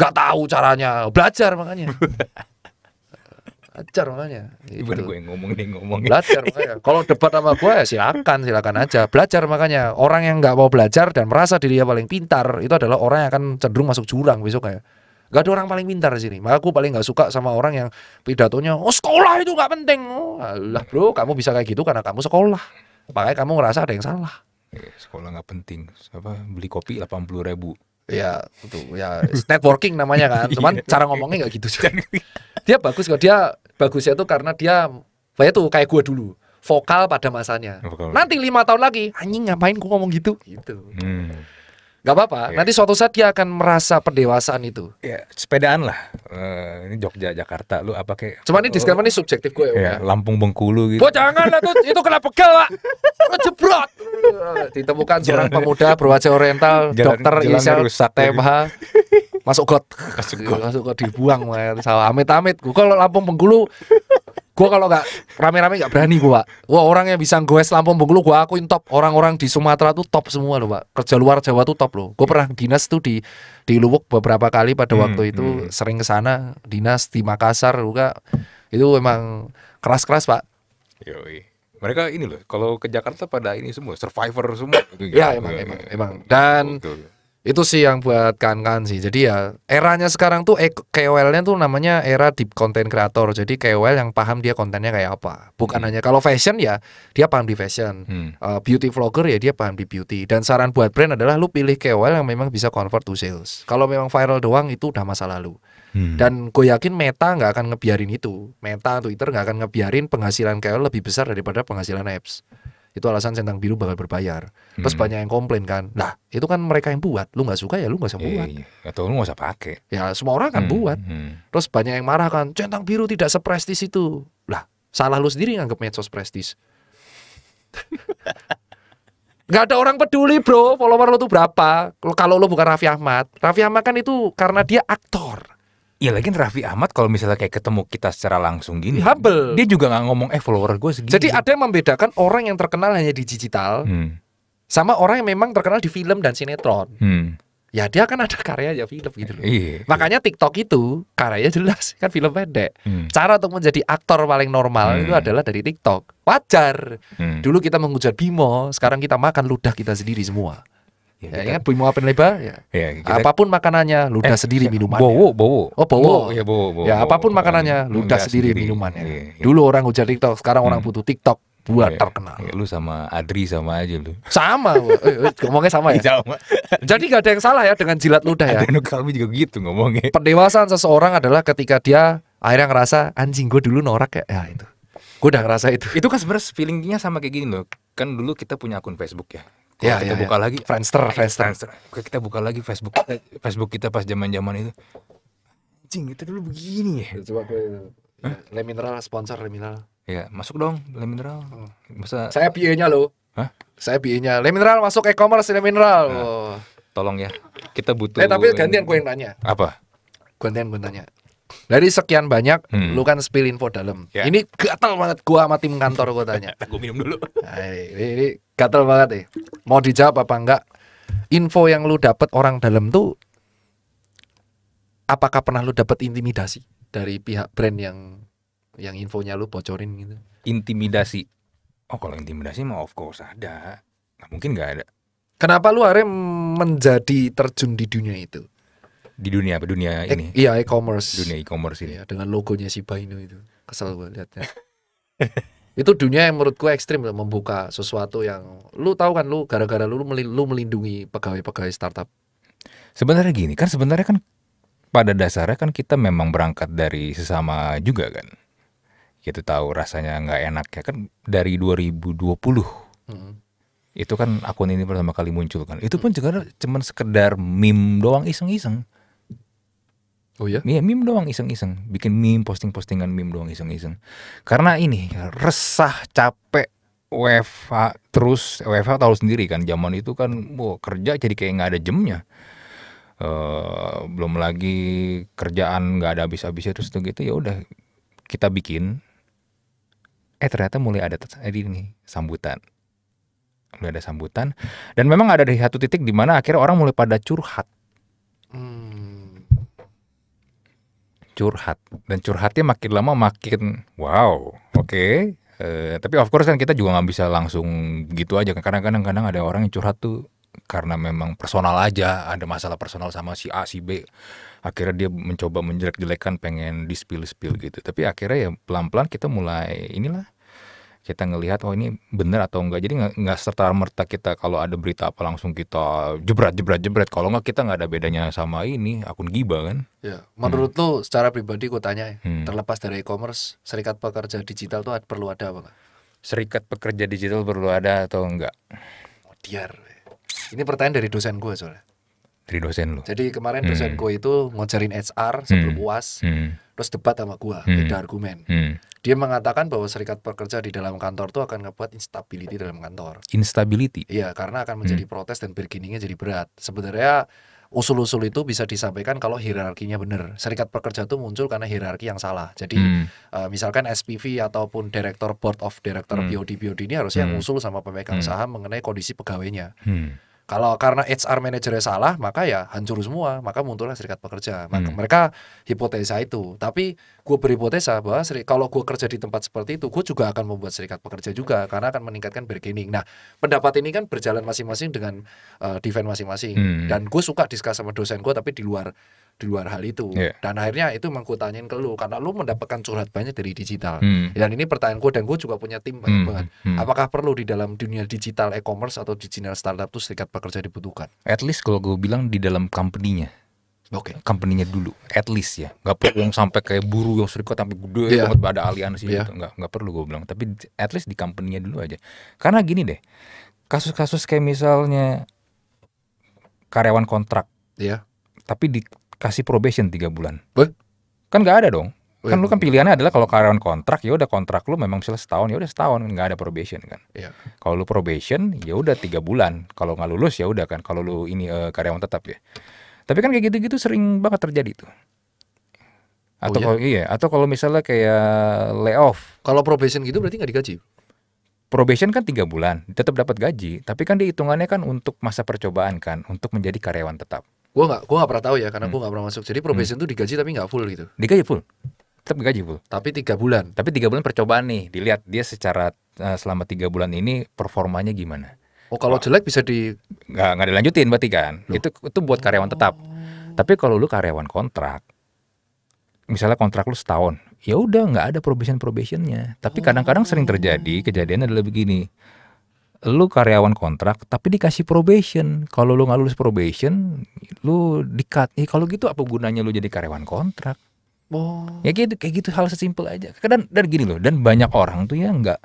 Gak tahu caranya, belajar makanya. belajar makanya gitu. gue ngomong nih ngomong belajar makanya kalau debat sama gue ya silakan silakan aja belajar makanya orang yang nggak mau belajar dan merasa dirinya paling pintar itu adalah orang yang akan cenderung masuk jurang besok kayak. Gak ada orang paling pintar di sini. Maka aku paling gak suka sama orang yang pidatonya, oh sekolah itu gak penting. Oh, Allah bro, kamu bisa kayak gitu karena kamu sekolah. Makanya kamu ngerasa ada yang salah. Eh, sekolah gak penting. Apa beli kopi delapan puluh ribu? Ya, itu ya networking namanya kan. Cuman iya. cara ngomongnya nggak gitu. dia bagus kok. Dia bagusnya itu karena dia kayak tuh kayak gua dulu vokal pada masanya. Vokal. Nanti lima tahun lagi anjing ngapain gua ngomong gitu? Gitu. Hmm. Gak apa-apa. Yeah. Nanti suatu saat dia akan merasa pendewasaan itu. Ya, yeah, sepedaan lah. Uh, ini Jogja, Jakarta. Lu apa kayak? Cuma ini oh. disclaimer ini subjektif gue. Yeah, ya, iya, Lampung Bengkulu gitu. Bo, jangan lah tuh, itu kena pegel pak. Kena jebrot. Ditemukan seorang pemuda berwajah oriental, jalan, dokter jalan inisial TMH. Gitu. masuk got. Masuk got. masuk got dibuang. Salah amit-amit. Kalau Lampung Bengkulu Gue kalau nggak rame-rame nggak berani gue pak. orang yang bisa gue Lampung Bengkulu gue akuin top. Orang-orang di Sumatera tuh top semua loh pak. Kerja luar Jawa tuh top loh. Gue pernah dinas tuh di di Luwuk beberapa kali pada hmm, waktu itu hmm. sering ke sana dinas di Makassar juga. Itu emang keras-keras pak. Yoi mereka ini loh kalau ke Jakarta pada ini semua survivor semua Iya ya emang emang emang dan itu sih yang buat kan-kan sih jadi ya eranya sekarang tuh KOL-nya tuh namanya era deep content creator jadi KOL yang paham dia kontennya kayak apa bukan hmm. hanya kalau fashion ya dia paham di fashion hmm. uh, beauty vlogger ya dia paham di beauty dan saran buat brand adalah lu pilih KOL yang memang bisa convert to sales kalau memang viral doang itu udah masa lalu hmm. dan gue yakin Meta nggak akan ngebiarin itu Meta Twitter nggak akan ngebiarin penghasilan KOL lebih besar daripada penghasilan apps itu alasan centang biru bakal berbayar terus hmm. banyak yang komplain kan nah itu kan mereka yang buat lu nggak suka ya lu nggak usah buat iya, iya. atau lu nggak usah pakai ya semua orang kan hmm. buat hmm, hmm. terus banyak yang marah kan centang biru tidak seprestis itu lah salah lu sendiri nganggap medsos prestis Gak ada orang peduli bro follower lo tuh berapa Kalau lo bukan Raffi Ahmad Raffi Ahmad kan itu karena dia aktor Ya lagi Raffi Ahmad kalau misalnya kayak ketemu kita secara langsung gini, Humble. dia juga nggak ngomong eh follower gue segini. Jadi ada yang membedakan orang yang terkenal hanya di digital, hmm. sama orang yang memang terkenal di film dan sinetron. Hmm. Ya dia kan ada karya ya film gitu loh. Iya, Makanya TikTok itu karyanya jelas kan film pendek. Hmm. Cara untuk menjadi aktor paling normal hmm. itu adalah dari TikTok. Wajar. Hmm. Dulu kita menghujat Bimo, sekarang kita makan ludah kita sendiri semua. Ya, gitu. ya kan Bimo Open Lebar ya. ya kita... Apapun makanannya, ludah eh, sendiri ya, minuman Bowo, bowo. Oh, bowo. bowo ya, bowo, bowo. Ya, apapun bowo. makanannya, ludah sendiri, sendiri minumannya. Ya, ya. Dulu orang ujar TikTok, sekarang hmm. orang butuh TikTok buat ya, terkenal. Ya, lu sama Adri sama aja lu. Sama, eh, eh, ngomongnya sama ya. Jadi gak ada yang salah ya dengan jilat ludah ya. Adriano Kalbi juga gitu ngomongnya. Pendewasaan seseorang adalah ketika dia akhirnya ngerasa anjing gue dulu norak ya, ya itu. Gue udah ngerasa itu. Itu kan sebenarnya feelingnya sama kayak gini loh. Kan dulu kita punya akun Facebook ya ya, kita ya, buka ya. lagi Friendster, Friendster. Friendster. Kita buka lagi Facebook Facebook kita pas zaman-zaman itu. cing itu dulu begini ya. Coba ke, Le Mineral sponsor Le Mineral. Ya, masuk dong Le Mineral. Oh. Masa Saya PI-nya lo. Hah? Saya PI-nya. Le Mineral masuk e-commerce Le Mineral. Nah, Tolong ya. Kita butuh. Eh, tapi gantian gue yang nanya. Apa? Gantian gue nanya dari sekian banyak hmm. lu kan spill info dalam yeah. ini gatel banget gua sama tim kantor gua tanya gua minum dulu nah, ini, ini gatel banget deh. mau dijawab apa enggak info yang lu dapat orang dalam tuh apakah pernah lu dapat intimidasi dari pihak brand yang yang infonya lu bocorin gitu intimidasi oh kalau intimidasi mah of course ada nah, mungkin nggak ada kenapa lu akhirnya menjadi terjun di dunia itu di dunia apa dunia e- ini? iya e-commerce. Dunia e-commerce ini. Iya, dengan logonya si Inu itu. Kesel gue liatnya. itu dunia yang menurut gue ekstrim membuka sesuatu yang lu tahu kan lu gara-gara lu lu melindungi pegawai-pegawai startup. Sebenarnya gini kan sebenarnya kan pada dasarnya kan kita memang berangkat dari sesama juga kan. Kita tahu rasanya nggak enak ya kan dari 2020. Hmm itu kan akun ini pertama kali muncul kan itu hmm. pun juga cuman sekedar meme doang iseng-iseng Oh ya? Iya, meme doang iseng-iseng. Bikin meme, posting-postingan meme doang iseng-iseng. Karena ini resah, capek, WFH terus WFH tahu sendiri kan zaman itu kan wow, kerja jadi kayak nggak ada jamnya. Uh, belum lagi kerjaan nggak ada habis-habisnya terus tuh gitu ya udah kita bikin eh ternyata mulai ada tadi eh, ini sambutan mulai ada sambutan dan memang ada di satu titik di mana akhirnya orang mulai pada curhat hmm curhat dan curhatnya makin lama makin wow oke okay. uh, eh, tapi of course kan kita juga nggak bisa langsung gitu aja karena kadang-kadang ada orang yang curhat tuh karena memang personal aja ada masalah personal sama si A si B akhirnya dia mencoba menjelek-jelekan pengen dispil-spil gitu tapi akhirnya ya pelan-pelan kita mulai inilah kita ngelihat oh ini benar atau enggak jadi nggak serta merta kita kalau ada berita apa langsung kita jebret jebret jebret kalau nggak kita nggak ada bedanya sama ini akun giba kan ya menurut hmm. lo secara pribadi gue tanya hmm. terlepas dari e-commerce serikat pekerja digital tuh perlu ada apa enggak? serikat pekerja digital perlu ada atau enggak oh, diar ini pertanyaan dari dosen gue soalnya dari dosen lo jadi kemarin hmm. gue itu ngocerin HR sebelum hmm. uas hmm. terus debat sama gua hmm. beda argumen hmm. dia mengatakan bahwa serikat pekerja di dalam kantor itu akan ngebuat instability dalam kantor instability iya karena akan menjadi hmm. protes dan berkininya jadi berat sebenarnya usul-usul itu bisa disampaikan kalau hierarkinya benar. Serikat pekerja itu muncul karena hierarki yang salah. Jadi hmm. uh, misalkan SPV ataupun direktur board of director hmm. BOD BOD ini harusnya hmm. usul sama pemegang hmm. saham mengenai kondisi pegawainya. Hmm kalau karena HR manajernya salah, maka ya hancur semua, maka muncullah serikat pekerja. Maka hmm. mereka hipotesa itu. Tapi gue berhipotesa bahwa seri, kalau gue kerja di tempat seperti itu, gue juga akan membuat serikat pekerja juga hmm. karena akan meningkatkan bargaining. Nah, pendapat ini kan berjalan masing-masing dengan uh, defense masing-masing. Hmm. Dan gue suka diskus sama dosen gue, tapi di luar di luar hal itu yeah. dan akhirnya itu emang gue tanyain ke lu karena lu mendapatkan curhat banyak dari digital hmm. dan ini pertanyaan gue dan gue juga punya tim banyak hmm. banget hmm. apakah perlu di dalam dunia digital e-commerce atau digital startup tuh serikat pekerja dibutuhkan at least kalau gue bilang di dalam company-nya Oke. Okay. Company-nya dulu, at least ya. Gak perlu yang sampai kayak buru yang serikat sampai gede yeah. Iya. banget ada aliansi yeah. gitu. Gak, gak perlu gue bilang. Tapi at least di company-nya dulu aja. Karena gini deh, kasus-kasus kayak misalnya karyawan kontrak. ya Yeah. Tapi di kasih probation tiga bulan. Eh? Kan nggak ada dong. Oh, Kan lu kan pilihannya adalah kalau karyawan kontrak ya udah kontrak lu memang selesai setahun ya udah setahun nggak ada probation kan. Iya. Kalau lu probation ya udah tiga bulan. Kalau nggak lulus ya udah kan. Kalau lu ini uh, karyawan tetap ya. Tapi kan kayak gitu-gitu sering banget terjadi tuh. Oh, atau oh, iya? kalau iya, atau kalau misalnya kayak layoff. Kalau probation gitu berarti nggak digaji? Probation kan tiga bulan, tetap dapat gaji, tapi kan dihitungannya kan untuk masa percobaan kan, untuk menjadi karyawan tetap gua nggak gua nggak pernah tahu ya karena hmm. gue nggak pernah masuk. Jadi probation itu hmm. tuh digaji tapi nggak full gitu. Digaji full. Tetap digaji full. Tapi tiga bulan. Tapi tiga bulan percobaan nih. Dilihat dia secara uh, selama tiga bulan ini performanya gimana. Oh kalau jelek bisa di nggak nggak dilanjutin berarti kan? Loh. Itu itu buat karyawan tetap. Oh. Tapi kalau lu karyawan kontrak, misalnya kontrak lu setahun, ya udah nggak ada probation probationnya. Tapi oh. kadang-kadang oh. sering terjadi kejadiannya adalah begini lu karyawan kontrak tapi dikasih probation. Kalau lu nggak lulus probation, lu dikat. Eh, ya, kalau gitu apa gunanya lu jadi karyawan kontrak? Oh. Ya kayak gitu, kayak gitu hal sesimpel aja. Dan dan gini loh, dan banyak orang tuh ya nggak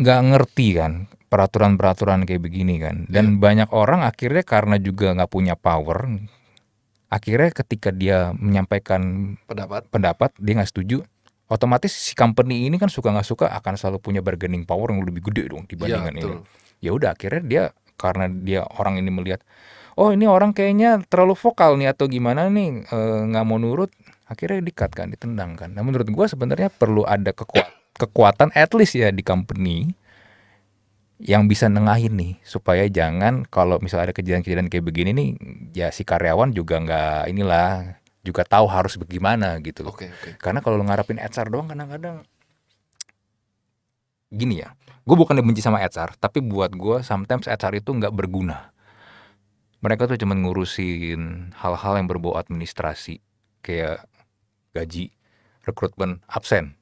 nggak ngerti kan peraturan-peraturan kayak begini kan. Dan yeah. banyak orang akhirnya karena juga nggak punya power, akhirnya ketika dia menyampaikan pendapat pendapat dia nggak setuju, otomatis si company ini kan suka nggak suka akan selalu punya bargaining power yang lebih gede dong dibandingkan ya, ini. Ya udah akhirnya dia karena dia orang ini melihat oh ini orang kayaknya terlalu vokal nih atau gimana nih eh, nggak e, mau nurut akhirnya dikat kan ditendang kan nah menurut gue sebenarnya perlu ada kekuat kekuatan at least ya di company yang bisa nengahin nih supaya jangan kalau misalnya ada kejadian-kejadian kayak begini nih ya si karyawan juga nggak inilah juga tahu harus bagaimana gitu loh. Okay, okay. Karena kalau lo ngarepin Edsar doang kadang-kadang gini ya. Gue bukan benci sama Edsar, tapi buat gue sometimes Edsar itu nggak berguna. Mereka tuh cuma ngurusin hal-hal yang berbau administrasi kayak gaji, rekrutmen, absen.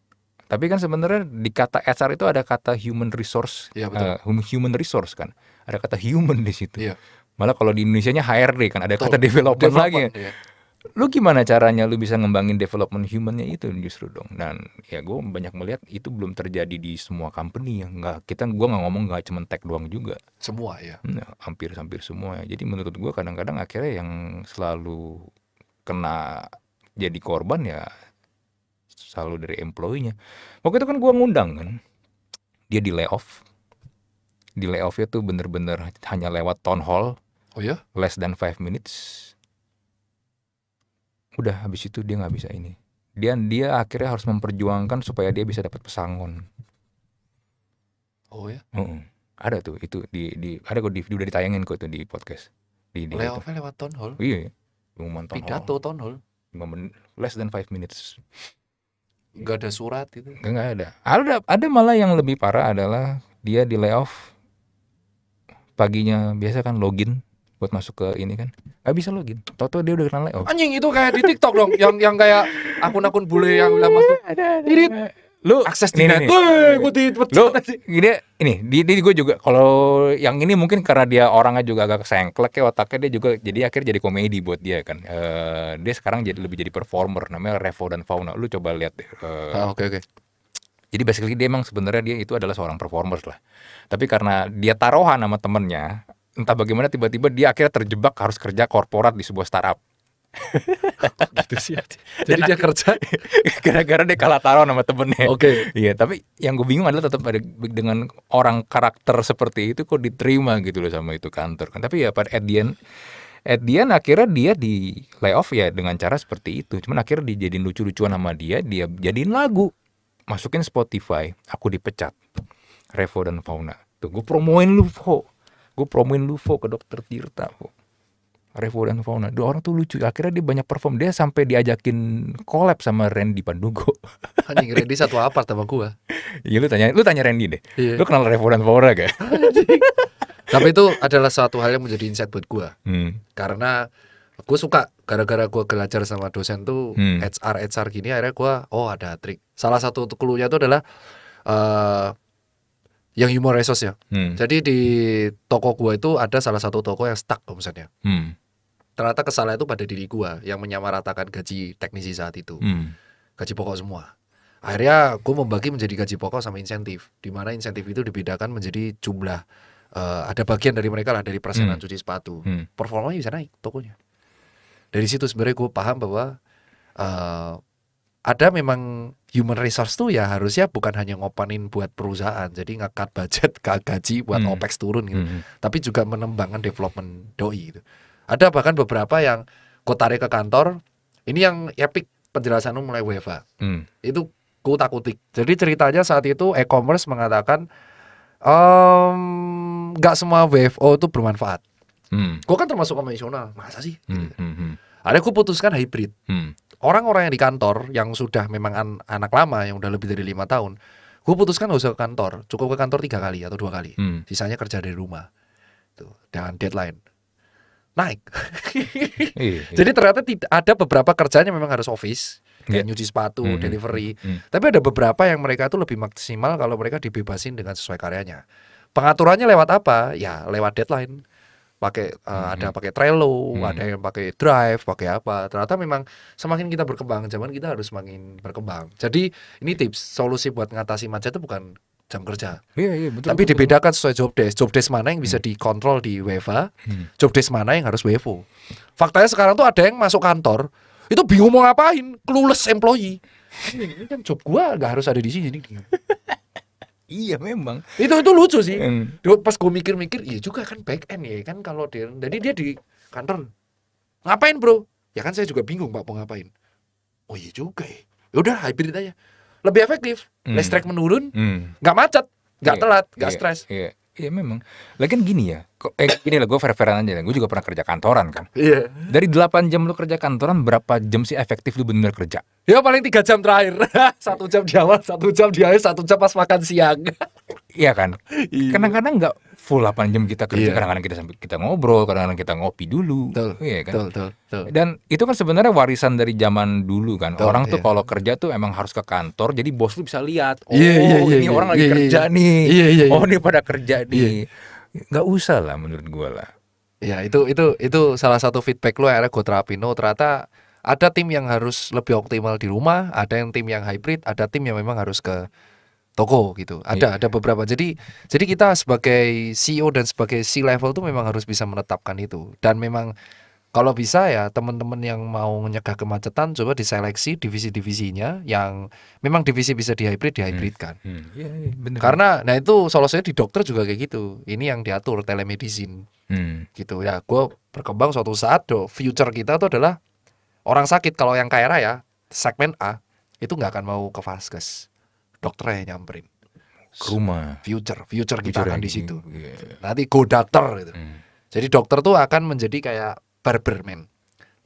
Tapi kan sebenarnya di kata HR itu ada kata human resource, ya, betul. Uh, human resource kan. Ada kata human di situ. Ya. Malah kalau di Indonesia-nya HRD kan ada betul. kata development, lagi. Ya lu gimana caranya lu bisa ngembangin development humannya itu justru dong dan ya gue banyak melihat itu belum terjadi di semua company yang nggak kita gue nggak ngomong nggak cuma tech doang juga semua ya nah, hampir hampir semua ya jadi menurut gue kadang-kadang akhirnya yang selalu kena jadi korban ya selalu dari employee-nya waktu itu kan gue ngundang kan dia di layoff di layoffnya tuh bener-bener hanya lewat town hall oh ya less than five minutes udah habis itu dia nggak bisa ini dia dia akhirnya harus memperjuangkan supaya dia bisa dapat pesangon oh ya uh -uh. ada tuh itu di di ada kok di, udah ditayangin kok tuh di podcast di, di lewat lewat town hall iya pengumuman town pidato hall. town hall men, less than five minutes Gak ada surat itu gak, gak ada ada ada malah yang lebih parah adalah dia di layoff paginya biasa kan login buat masuk ke ini kan nggak bisa lo login toto dia udah kenal oh. anjing itu kayak di tiktok dong yang yang kayak akun-akun bule yang udah masuk ini lu akses di net gue di lu gini ini di, di gue juga kalau yang ini mungkin karena dia orangnya juga agak sengklek ya otaknya dia juga jadi akhir jadi komedi buat dia kan uh, dia sekarang jadi lebih jadi performer namanya Revo dan Fauna lu coba lihat deh uh, ah, oke okay, okay. Jadi basically dia emang sebenarnya dia itu adalah seorang performer lah. Tapi karena dia taruhan sama temennya, entah bagaimana tiba-tiba dia akhirnya terjebak harus kerja korporat di sebuah startup. gitu sih. Jadi Dan dia kerja gara-gara dia kalah taruh sama temennya. Oke. Okay. Iya, tapi yang gue bingung adalah tetap ada dengan orang karakter seperti itu kok diterima gitu loh sama itu kantor kan. Tapi ya pada Edian, Edian akhirnya dia di layoff ya dengan cara seperti itu. Cuman akhirnya dijadiin lucu-lucuan sama dia, dia jadiin lagu. Masukin Spotify, aku dipecat. Revo dan Fauna. Tunggu promoin lu, kok gue promoin lufo ke dokter Tirta Fo Revo dan Fauna dua orang tuh lucu akhirnya dia banyak perform dia sampai diajakin collab sama Randy Pandugo anjing Randy satu apa sama gue iya lu tanya lu tanya Randy deh iya. lu kenal Revo dan Fauna gak tapi itu adalah satu hal yang menjadi insight buat gue hmm. karena gue suka gara-gara gue belajar sama dosen tuh hmm. HR HR gini akhirnya gue oh ada trik salah satu clue-nya itu adalah uh, yang humor resource ya. Hmm. Jadi di toko gua itu ada salah satu toko yang stuck misalnya. Hmm. Ternyata kesalahan itu pada diri gua yang menyamaratakan gaji teknisi saat itu. Hmm. Gaji pokok semua. Akhirnya gua membagi menjadi gaji pokok sama insentif. Di mana insentif itu dibedakan menjadi jumlah uh, ada bagian dari mereka lah dari persenan hmm. cuci sepatu. Hmm. Performanya bisa naik tokonya. Dari situ sebenarnya gua paham bahwa uh, ada memang human resource tuh ya harusnya bukan hanya ngopanin buat perusahaan jadi ngakat budget gaji buat hmm. opex turun gitu hmm. tapi juga menembangkan development doi gitu ada bahkan beberapa yang ku tarik ke kantor ini yang epic penjelasanmu mulai WFA hmm. itu ku takutik jadi ceritanya saat itu e-commerce mengatakan ehm, nggak semua WFO itu bermanfaat hmm. gua kan termasuk konvensional masa sih hmm. Gitu. Hmm. hmm. Ada ku putuskan hybrid hmm orang-orang yang di kantor yang sudah memang an anak lama yang udah lebih dari lima tahun gue putuskan gak usah ke kantor cukup ke kantor tiga kali atau dua kali hmm. sisanya kerja dari rumah tuh dengan deadline naik iya, iya. jadi ternyata ada beberapa kerjanya memang harus office kayak iya. nyuci sepatu, mm -hmm. delivery. Mm -hmm. Tapi ada beberapa yang mereka itu lebih maksimal kalau mereka dibebasin dengan sesuai karyanya. Pengaturannya lewat apa? Ya, lewat deadline pakai uh, mm-hmm. ada hmm. pakai Trello, mm-hmm. ada yang pakai Drive, pakai apa. Ternyata memang semakin kita berkembang, zaman kita harus semakin berkembang. Jadi ini tips solusi buat ngatasi macet itu bukan jam kerja. Iya, iya, betul. Tapi betul, dibedakan betul. sesuai job desk. Job desk mana yang bisa hmm. dikontrol di WFA, hmm. job desk mana yang harus WFO. Faktanya sekarang tuh ada yang masuk kantor, itu bingung mau ngapain, clueless employee. Ini kan job gua nggak harus ada di sini Iya memang. Itu itu lucu sih. Hmm. Pas gue mikir-mikir, iya juga kan back end ya kan kalau dia, jadi dia di kantor ngapain bro? Ya kan saya juga bingung pak mau ngapain. Oh iya juga ya. Yaudah hybrid aja. Lebih efektif, hmm. listrik menurun, hmm. nggak hmm. macet, nggak yeah. telat, nggak yeah. stres. Yeah. Iya memang. Lagian kan gini ya, eh, gini lah gue fair aja lah. Gue juga pernah kerja kantoran kan. Iya. Yeah. Dari delapan jam lu kerja kantoran, berapa jam sih efektif lu benar kerja? Ya paling tiga jam terakhir. satu jam di awal, satu jam di akhir, satu jam pas makan siang. Iya kan? Iya. Kadang-kadang nggak full 8 jam kita kerja, iya. kadang-kadang iya. kita kita ngobrol, kadang-kadang kita ngopi dulu. Betul. Iya kan? Betul, betul, betul. Dan itu kan sebenarnya warisan dari zaman dulu kan. Betul, orang iya. tuh kalau kerja tuh emang harus ke kantor, jadi bos lu bisa lihat, oh iya, iya, oh, iya, ini iya, orang iya, lagi iya, kerja iya. nih. Iya, iya, iya. Oh, ini pada kerja iya. nih. Nggak usah lah menurut gue lah. Ya, itu itu itu salah satu feedback lu akhirnya gue terapin. No, oh, ternyata ada tim yang harus lebih optimal di rumah, ada yang tim yang hybrid, ada tim yang memang harus ke toko gitu. Ada yeah. ada iya. beberapa. Jadi jadi kita sebagai CEO dan sebagai C level tuh memang harus bisa menetapkan itu. Dan memang kalau bisa ya teman-teman yang mau mencegah kemacetan coba diseleksi divisi-divisinya yang memang divisi bisa dihybrid dihybridkan. Hmm. Kan. Hmm. Yeah, yeah, iya. bener. Karena nah itu solusinya di dokter juga kayak gitu. Ini yang diatur telemedicine. Hmm. Gitu ya. Gue berkembang suatu saat do future kita tuh adalah orang sakit kalau yang kaya raya segmen A itu nggak akan mau ke vaskes dokternya nyamperin ke rumah future future kita future akan di situ yeah. Iya. nanti go dokter, gitu hmm. jadi dokter tuh akan menjadi kayak barberman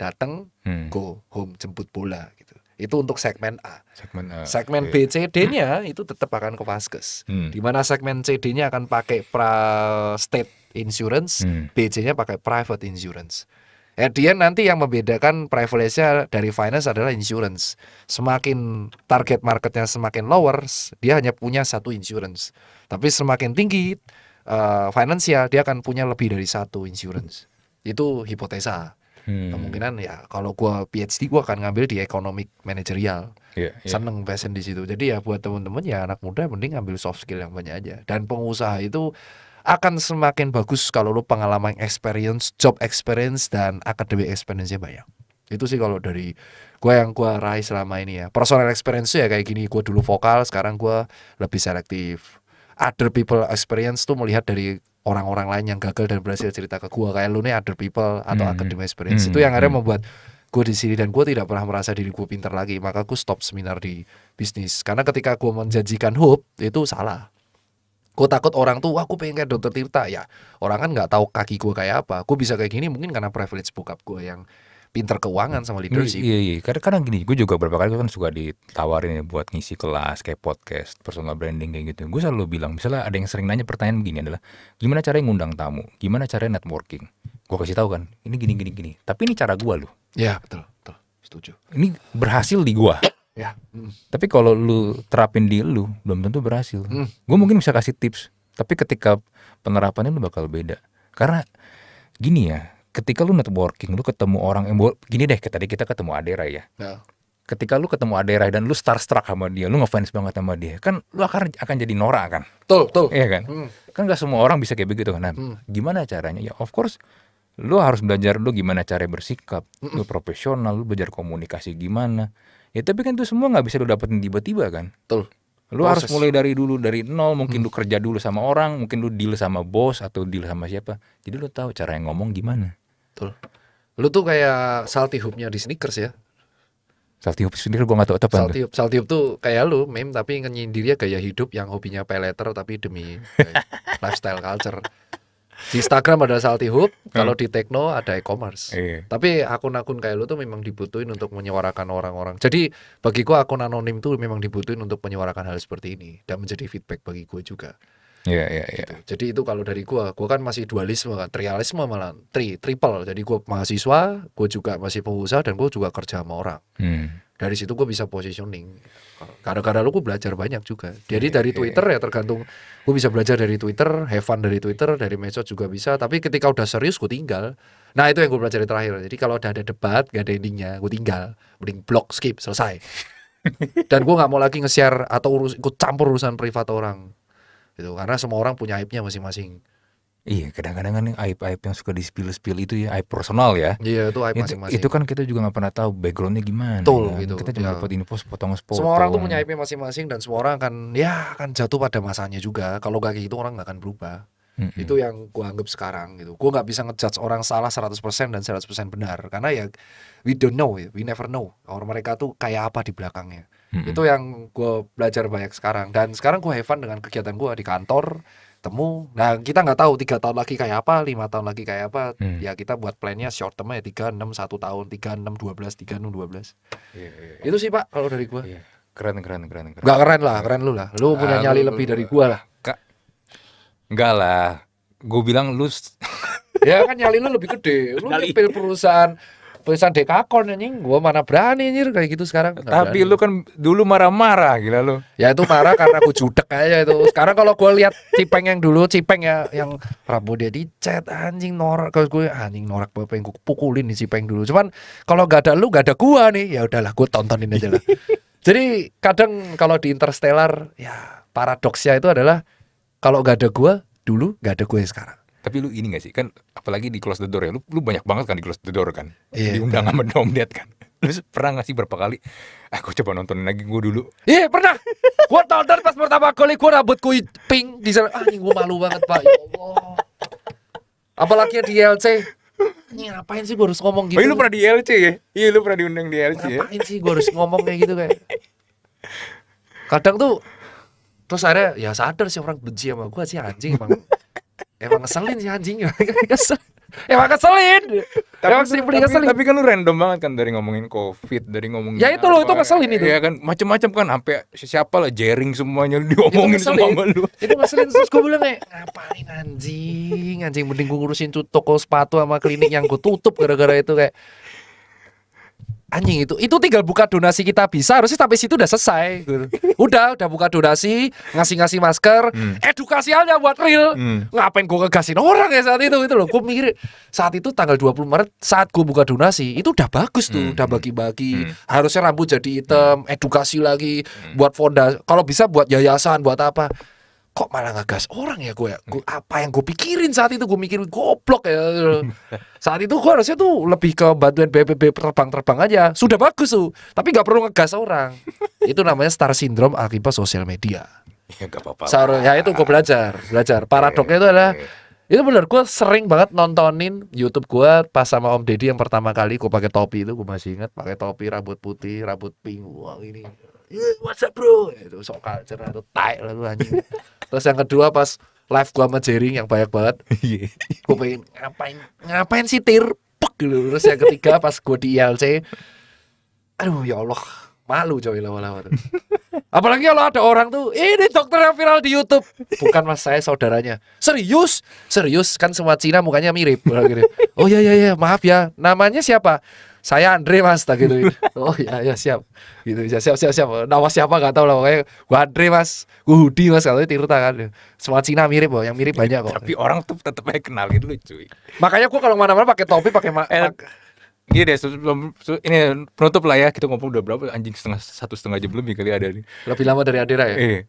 datang hmm. go home jemput bola gitu itu untuk segmen A segmen A segmen yeah. B C D-nya hmm. itu tetap akan ke vaskes hmm. di mana segmen C D-nya akan pakai pra state insurance hmm. B C-nya pakai private insurance Edian eh, nanti yang membedakan privilege-nya dari finance adalah insurance. Semakin target marketnya semakin lower, dia hanya punya satu insurance. Tapi semakin tinggi uh, eh, finansial, dia akan punya lebih dari satu insurance. Itu hipotesa. Hmm. Kemungkinan ya kalau gua PhD gua akan ngambil di economic managerial. Yeah, yeah. Seneng passion di situ. Jadi ya buat temen-temen ya anak muda mending ngambil soft skill yang banyak aja. Dan pengusaha itu akan semakin bagus kalau lo pengalaman experience, job experience dan academic experience-nya banyak. Ya. Itu sih kalau dari gue yang gue raih selama ini ya. Personal experience ya kayak gini, gue dulu vokal, sekarang gue lebih selektif. Other people experience tuh melihat dari orang-orang lain yang gagal dan berhasil cerita ke gue kayak lo nih other people atau hmm. academic experience hmm. itu yang akhirnya hmm. membuat gue di sini dan gue tidak pernah merasa diri gue pinter lagi maka gue stop seminar di bisnis karena ketika gue menjanjikan hope itu salah Gue takut orang tuh, wah gue pengen kayak dokter Tirta ya. Orang kan nggak tahu kaki gue kayak apa. Gue bisa kayak gini mungkin karena privilege bokap gue yang pinter keuangan sama iya, leadership. Iya, iya, karena kadang gini, gue juga beberapa kali kan suka ditawarin ya buat ngisi kelas kayak podcast, personal branding kayak gitu. Gue selalu bilang, misalnya ada yang sering nanya pertanyaan begini adalah, gimana cara ngundang tamu, gimana cara networking. Gue kasih tahu kan, ini gini gini gini. Tapi ini cara gue loh. Iya betul, betul, setuju. Ini berhasil di gue. Ya. Mm. Tapi kalau lu terapin di lu belum tentu berhasil. Mm. Gue mungkin bisa kasih tips, tapi ketika penerapannya lu bakal beda. Karena gini ya, ketika lu networking, lu ketemu orang yang gini deh, tadi kita ketemu Adera ya. Yeah. Ketika lu ketemu Adera dan lu starstruck sama dia, lu ngefans banget sama dia, kan lu akan akan jadi Nora kan? Tuh tuh. Iya kan? Mm. Kan gak semua orang bisa kayak begitu kan. Nah, mm. gimana caranya? Ya of course lu harus belajar lu gimana cara bersikap, hmm. lu profesional, lu belajar komunikasi gimana Ya tapi kan itu semua nggak bisa lu dapetin tiba-tiba kan. Betul. Lu Proses. harus mulai dari dulu dari nol, mungkin hmm. lu kerja dulu sama orang, mungkin lu deal sama bos atau deal sama siapa. Jadi lu tahu cara yang ngomong gimana. Betul. Lu tuh kayak salty hubnya di sneakers ya. Salty hoop sendiri gua gak tau apa Salty hoop, salty hoop tuh kayak lu meme tapi nyindirnya gaya hidup yang hobinya peleter tapi demi eh, lifestyle culture di Instagram ada Saltihub, hmm. kalau di Tekno ada e-commerce. Iya. Tapi akun-akun kayak lu tuh memang dibutuhin untuk menyuarakan orang-orang. Jadi bagi gue akun anonim tuh memang dibutuhin untuk menyuarakan hal seperti ini dan menjadi feedback bagi gue juga. Iya iya iya. Gitu. Jadi itu kalau dari gua, gua kan masih dualisme kan, trialisme malah, tri triple. Jadi gua mahasiswa, gua juga masih pengusaha dan gua juga kerja sama orang. Hmm dari situ gue bisa positioning karena-karena lu gue belajar banyak juga jadi iya, dari iya, Twitter iya. ya tergantung gue bisa belajar dari Twitter have fun dari Twitter dari medsos juga bisa tapi ketika udah serius gue tinggal nah itu yang gue belajar terakhir jadi kalau udah ada debat gak ada endingnya gue tinggal mending block skip selesai dan gue nggak mau lagi nge-share atau urus ikut campur urusan privat orang gitu karena semua orang punya aibnya masing-masing Iya, kadang-kadang kan aib-aib yang suka dispil-spil itu ya aib personal ya. Iya, itu aib masing-masing. Itu, itu kan kita juga nggak pernah tahu backgroundnya gimana. Betul, kan? gitu. Kita cuma ya. dapat info sepotong-sepotong. Semua orang tuh punya aibnya masing-masing dan semua orang akan ya akan jatuh pada masanya juga. Kalau gak kayak gitu orang nggak akan berubah. Mm -hmm. Itu yang gua anggap sekarang gitu. Gua nggak bisa ngejudge orang salah 100% dan 100% benar karena ya we don't know, we never know. Orang mereka tuh kayak apa di belakangnya. Mm -hmm. Itu yang gua belajar banyak sekarang dan sekarang gua have fun dengan kegiatan gua di kantor ketemu nah kita nggak tahu tiga tahun lagi kayak apa lima tahun lagi kayak apa hmm. ya kita buat plannya short term ya tiga enam satu tahun tiga enam dua belas tiga enam dua belas iya, iya, iya. itu sih pak kalau dari gua yeah. keren keren keren keren nggak keren lah keren lu lah lu ah, punya nyali lu, lebih dari gua lah Kak, enggak lah gua bilang lu ya kan nyali lu lebih gede lu nyepil perusahaan tulisan Dekakon anjing gua mana berani anjir kayak gitu sekarang Nggak tapi berani. lu kan dulu marah-marah gila lu ya itu marah karena aku judek aja itu sekarang kalau gua lihat cipeng yang dulu cipeng ya yang rambut dia dicet anjing norak kalau gue anjing norak bapak yang gue pukulin nih cipeng dulu cuman kalau gak ada lu gak ada gua nih ya udahlah gua tontonin aja lah jadi kadang kalau di Interstellar ya paradoksnya itu adalah kalau gak ada gua dulu gak ada gue sekarang tapi lu ini gak sih kan apalagi di close the door ya lu lu banyak banget kan di close the door kan iya, diundang sama Dom dead kan. lu pernah gak sih berapa kali aku ah, coba nontonin lagi gue dulu. Iya yeah, pernah. gue tonton pas pertama kali gue rambutku pink di sana. Ah, ini gue malu banget pak. Ya Allah. Apalagi di LC. Ini ngapain sih gue harus ngomong gitu? Oh, lu pernah di LC ya? Iya lu pernah diundang di LC ngapain ya? Ngapain sih gue harus ngomong kayak gitu kayak? Kadang tuh terus akhirnya ya sadar sih orang benci sama gue sih anjing emang emang ngeselin sih ya anjingnya emang ngeselin tapi, emang simpel ngeselin tapi kan lu random banget kan dari ngomongin covid dari ngomongin ya itu lo itu ngeselin itu ya kan macam-macam kan sampai siapa lah jaring semuanya diomongin semua sama lu itu ngeselin terus gue bilang kayak ngapain anjing anjing mending gue ngurusin tuh toko sepatu sama klinik yang gue tutup gara-gara itu kayak anjing itu itu tinggal buka donasi kita bisa harusnya sampai situ udah selesai udah udah buka donasi ngasih ngasih masker hmm. aja buat real hmm. ngapain gua ngegasin orang ya saat itu itu loh gua mikir saat itu tanggal 20 Maret saat gua buka donasi itu udah bagus tuh hmm. udah bagi-bagi hmm. harusnya rambut jadi hitam hmm. edukasi lagi hmm. buat fondasi, kalau bisa buat yayasan buat apa kok malah ngegas orang ya gue ya? Gua, apa yang gue pikirin saat itu gue mikirin goblok ya saat itu gue harusnya tuh lebih ke bantuin BPB terbang-terbang aja sudah bagus tuh tapi nggak perlu ngegas orang itu namanya star syndrome akibat sosial media ya gak apa-apa seharusnya itu gue belajar belajar paradoknya itu adalah itu benar gue sering banget nontonin YouTube gue pas sama Om Deddy yang pertama kali gue pakai topi itu gue masih ingat pakai topi rambut putih rambut pink wah ini Eh, WhatsApp what's up bro ya, itu sok culture atau tai lah tuh anjing terus yang kedua pas live gua sama Jerry yang banyak banget iya. gua pengen ngapain ngapain sih tir Pek, gitu. terus yang ketiga pas gua di ILC aduh ya Allah malu coy lawa-lawa tuh apalagi kalau ada orang tuh ini dokter yang viral di YouTube bukan mas saya saudaranya serius serius kan semua Cina mukanya mirip gitu. oh ya ya ya maaf ya namanya siapa saya Andre mas tak gitu oh ya ya siap gitu ya siap siap siap nama siapa nggak tahu lah pokoknya gua Andre mas gua Hudi mas kalau Tirta kan semua Cina mirip loh yang mirip banyak kok tapi orang tuh tetep aja kenalin lu gitu, cuy makanya gua kalau mana-mana pakai topi pakai Iya deh, ini penutup lah ya kita ngomong udah berapa anjing setengah satu setengah jam lebih kali ada nih. Lebih lama dari Adira ya? Iya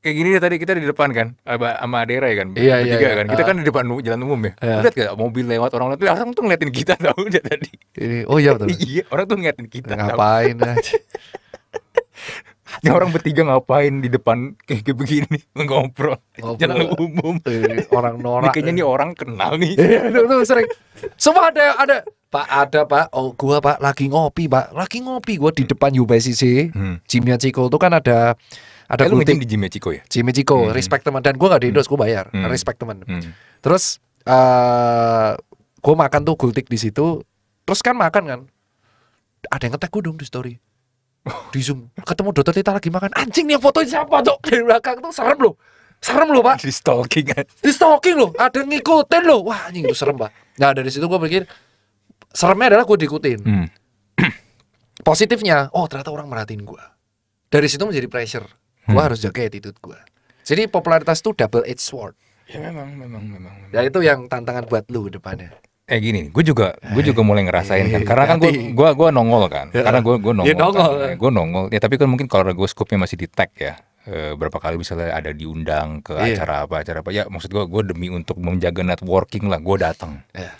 kayak gini tadi kita di depan kan sama Adera ya kan iya, iya, iya. kan kita ah. kan di depan jalan umum ya iya. lihat kayak mobil lewat orang lewat orang tuh ngeliatin kita tahu udah tadi ini oh iya betul iya orang tuh ngeliatin kita ngapain aja ya, orang bertiga ngapain di depan kayak, begini ngobrol, ngobrol. jalan umum orang norak ya. ini kayaknya nih orang kenal nih iya, itu, iya, itu sering semua ada ada Pak ada pak, oh gua pak lagi ngopi pak, lagi ngopi gua di depan UBCC, hmm. gymnya Ciko itu kan ada ada eh, di Jimmy Chico ya Jimmy Chico hmm. respect teman dan gue nggak di endorse hmm. gue bayar hmm. respect teman hmm. terus uh, eh, gue makan tuh gultik di situ terus kan makan kan ada yang ngetek gue dong di story di zoom ketemu dokter Tita lagi makan anjing nih yang fotoin siapa tuh? Di belakang tuh serem loh serem loh pak di stalking di stalking loh ada yang ngikutin loh wah anjing itu serem pak nah dari situ gue pikir seremnya adalah gue diikutin hmm. positifnya oh ternyata orang merhatiin gue dari situ menjadi pressure gue hmm. harus jaga attitude gue jadi popularitas tuh double edged sword ya memang memang memang, memang. ya itu yang tantangan buat lu depannya eh gini gue juga gue juga mulai ngerasain kan iya, karena kan gue gue gue nongol kan iya. karena gue gue nongol, ya, nongol. Kan. Iya, gue nongol ya tapi kan mungkin kalau gue scope-nya masih di tag ya e, berapa kali misalnya ada diundang ke yeah. acara apa acara apa ya maksud gue gue demi untuk menjaga networking lah gue datang yeah.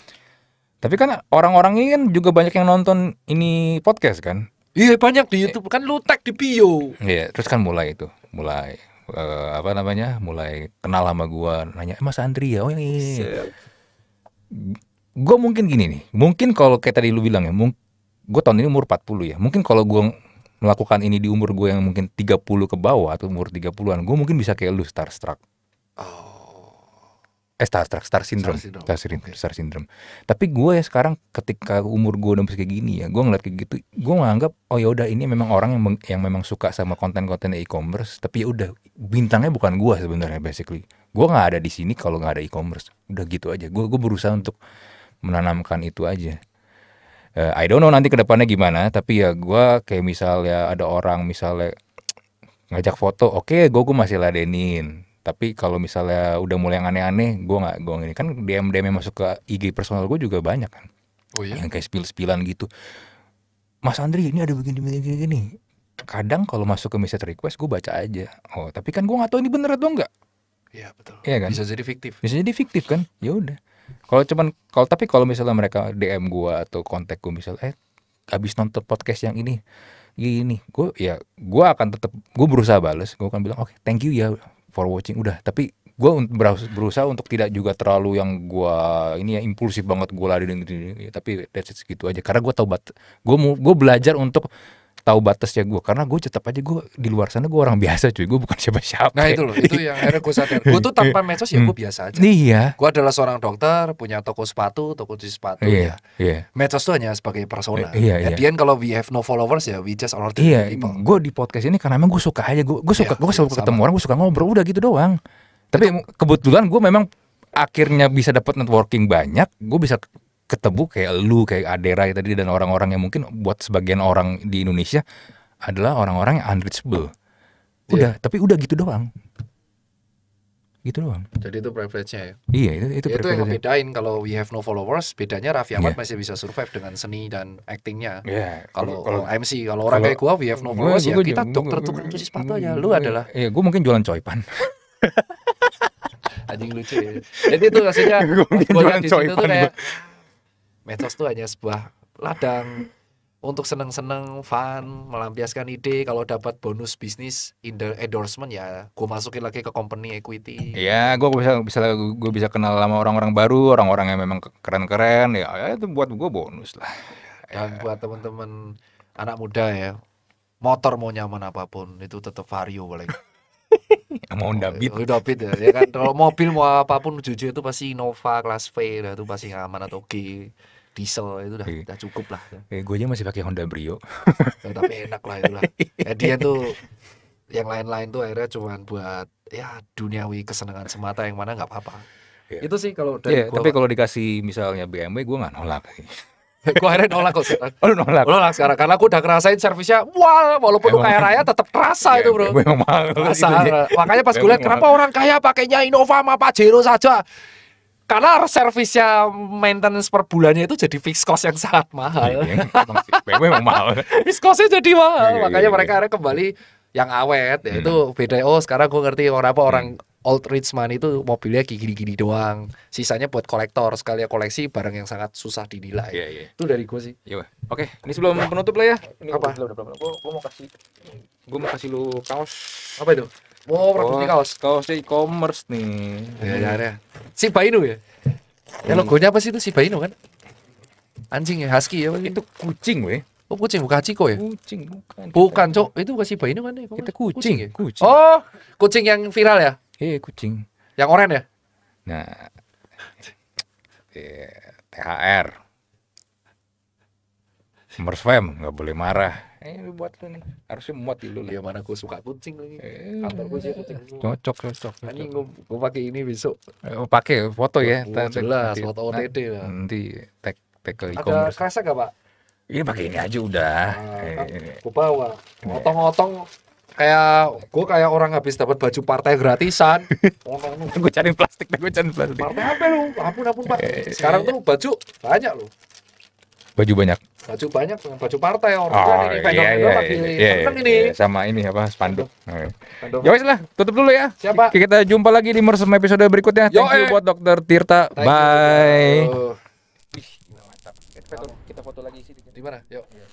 tapi kan orang-orang ini kan juga banyak yang nonton ini podcast kan Iya banyak di YouTube kan lu tag di bio. Iya, terus kan mulai itu, mulai uh, apa namanya? Mulai kenal sama gua, nanya eh, Mas Andri ya. Oh ini. Gue mungkin gini nih, mungkin kalau kayak tadi lu bilang ya, gue tahun ini umur 40 ya. Mungkin kalau gue melakukan ini di umur gue yang mungkin 30 ke bawah atau umur 30-an, gue mungkin bisa kayak lu starstruck. Oh eh Star Star Syndrome Star Syndrome, Star Syndrome. Okay. tapi gue ya sekarang ketika umur gue udah kayak gini ya gue ngeliat kayak gitu gue nganggap oh ya udah ini memang orang yang yang memang suka sama konten-konten e-commerce tapi ya udah bintangnya bukan gue sebenarnya basically gue nggak ada di sini kalau nggak ada e-commerce udah gitu aja gue gue berusaha untuk menanamkan itu aja uh, I don't know nanti kedepannya gimana tapi ya gue kayak misalnya ada orang misalnya ngajak foto oke okay, gue masih ladenin tapi kalau misalnya udah mulai yang aneh-aneh gue nggak gue ini kan DM DM yang masuk ke IG personal gue juga banyak kan oh, iya? yang kayak spill spilan gitu Mas Andri ini ada begini begini begini kadang kalau masuk ke message request gue baca aja oh tapi kan gue nggak tahu ini bener atau enggak iya betul iya kan bisa jadi fiktif bisa jadi fiktif kan ya udah kalau cuman kalau tapi kalau misalnya mereka DM gue atau kontak gue misalnya eh abis nonton podcast yang ini gini gue ya gue akan tetap gue berusaha balas gue akan bilang oke okay, thank you ya for watching udah tapi gue berusaha untuk tidak juga terlalu yang gue ini ya impulsif banget gue lari ini tapi that's it, gitu aja karena gue tau bat gue gue belajar untuk tahu batasnya gue karena gue tetap aja gue di luar sana gue orang biasa cuy gue bukan siapa-siapa nah itu loh itu yang akhirnya gue sadar gue tuh tanpa medsos ya gue hmm. biasa aja iya gue adalah seorang dokter punya toko sepatu toko cuci sepatu iya, ya iya. medsos tuh hanya sebagai persona iya, ya, iya. Dian kalau we have no followers ya we just ordinary iya, people gue di podcast ini karena emang gue suka aja gue gue suka iya, gue selalu ketemu orang gue suka ngobrol udah gitu doang tapi itu, kebetulan gue memang akhirnya bisa dapat networking banyak gue bisa ketemu kayak lu kayak Adera ya tadi dan orang-orang yang mungkin buat sebagian orang di Indonesia adalah orang-orang yang unreachable iya. udah yeah. tapi udah gitu doang gitu doang. Jadi itu privilege-nya ya. Iya, itu itu, ya, itu yang bedain kalau we have no followers, bedanya Raffi Ahmad yeah. masih bisa survive dengan seni dan actingnya. Yeah. Kalau kalau MC, kalau orang kayak gua we have no followers ya kita dokter tukang cuci sepatu aja. Lu adalah Iya, gua mungkin jualan coipan. Anjing lucu ya. Jadi itu rasanya gua jualan coipan. tuh kayak medsos tuh hanya sebuah ladang untuk seneng-seneng, fun, melampiaskan ide. Kalau dapat bonus bisnis endorsement ya, gue masukin lagi ke company equity. Iya, gue bisa bisa gue bisa kenal sama orang-orang baru, orang-orang yang memang keren-keren. Ya, ya itu buat gue bonus lah. Dan ya. buat teman-teman anak muda ya, motor mau nyaman apapun itu tetap vario paling. mau Honda Beat. Honda Beat ya, ya kan. Kalau mobil mau apapun jujur itu pasti nova Class V, itu pasti aman atau oke diesel itu udah, iya. udah cukup lah. Eh, iya, gue aja masih pakai Honda Brio. ya, tapi enak lah itulah. Eh, dia tuh yang lain-lain tuh akhirnya cuman buat ya duniawi kesenangan semata yang mana nggak apa-apa. Ya. Itu sih kalau dari ya, gua, tapi kalau dikasih misalnya BMW gue nggak nolak. gue akhirnya nolak kok sekarang. Oh, nolak. Nolak sekarang karena gue udah ngerasain servisnya. Wah, walaupun emang, kaya raya tetap terasa ya, itu, Bro. Memang mahal. Makanya pas gue lihat kenapa orang kaya pakainya Innova sama Pajero saja karena servisnya maintenance per bulannya itu jadi fixed cost yang sangat mahal. Memang iya, iya, iya, mahal. fixed costnya jadi mahal, makanya mereka akhirnya kembali yang awet ya itu hmm. beda oh sekarang gue ngerti orang apa orang hmm. old rich man itu mobilnya gini-gini doang sisanya buat kolektor sekali ya, koleksi barang yang sangat susah dinilai yeah, yeah. itu dari gue sih yeah. oke okay. ini sebelum penutup lah ya ini apa gue mau kasih gue mau kasih lu kaos apa itu Oh, produksi kaos, kaos. e-commerce nih. Ya, ya, ya. Si Bayu ya? Ya hmm. logonya apa sih itu si Bayu kan? Anjing ya, husky ya. Itu kucing weh. Oh kucing bukan Ciko ya? Kucing bukan. Bukan, Cok. Itu bukan si Bayu kan Kita ya? kucing, kucing ya? Kucing. Oh, kucing yang viral ya? Iya, kucing. Yang oranye ya? Nah. Eh, iya, THR. Mersfem nggak boleh marah ini eh, lu buat lu nih harusnya muat di lu lah ya mana gue suka kucing lagi eh, kantor gue sih kucing cocok cocok ini gue gue pakai ini besok oh, pakai foto ya oh, jelas foto OTD lah nanti tag tag ke e-commerce ada kerasa gak pak ini iya, pakai ini aja udah nah, eh. kan gue bawa ngotong-ngotong kayak gue kayak orang habis dapat baju partai gratisan gue cari plastik gue cari plastik partai apa lu ampun ampun pak sekarang tuh baju banyak loh baju banyak baju banyak baju partai orang oh, ini vendor iya, gitu, iya, iya, iya, iya, ini iya, sama ini apa spanduk nah, iya. ya wes lah tutup dulu ya siapa kita jumpa lagi di mersem episode berikutnya thank Yo, you eh. buat dokter Tirta Thank bye you. Ih, kita foto lagi sih di mana yuk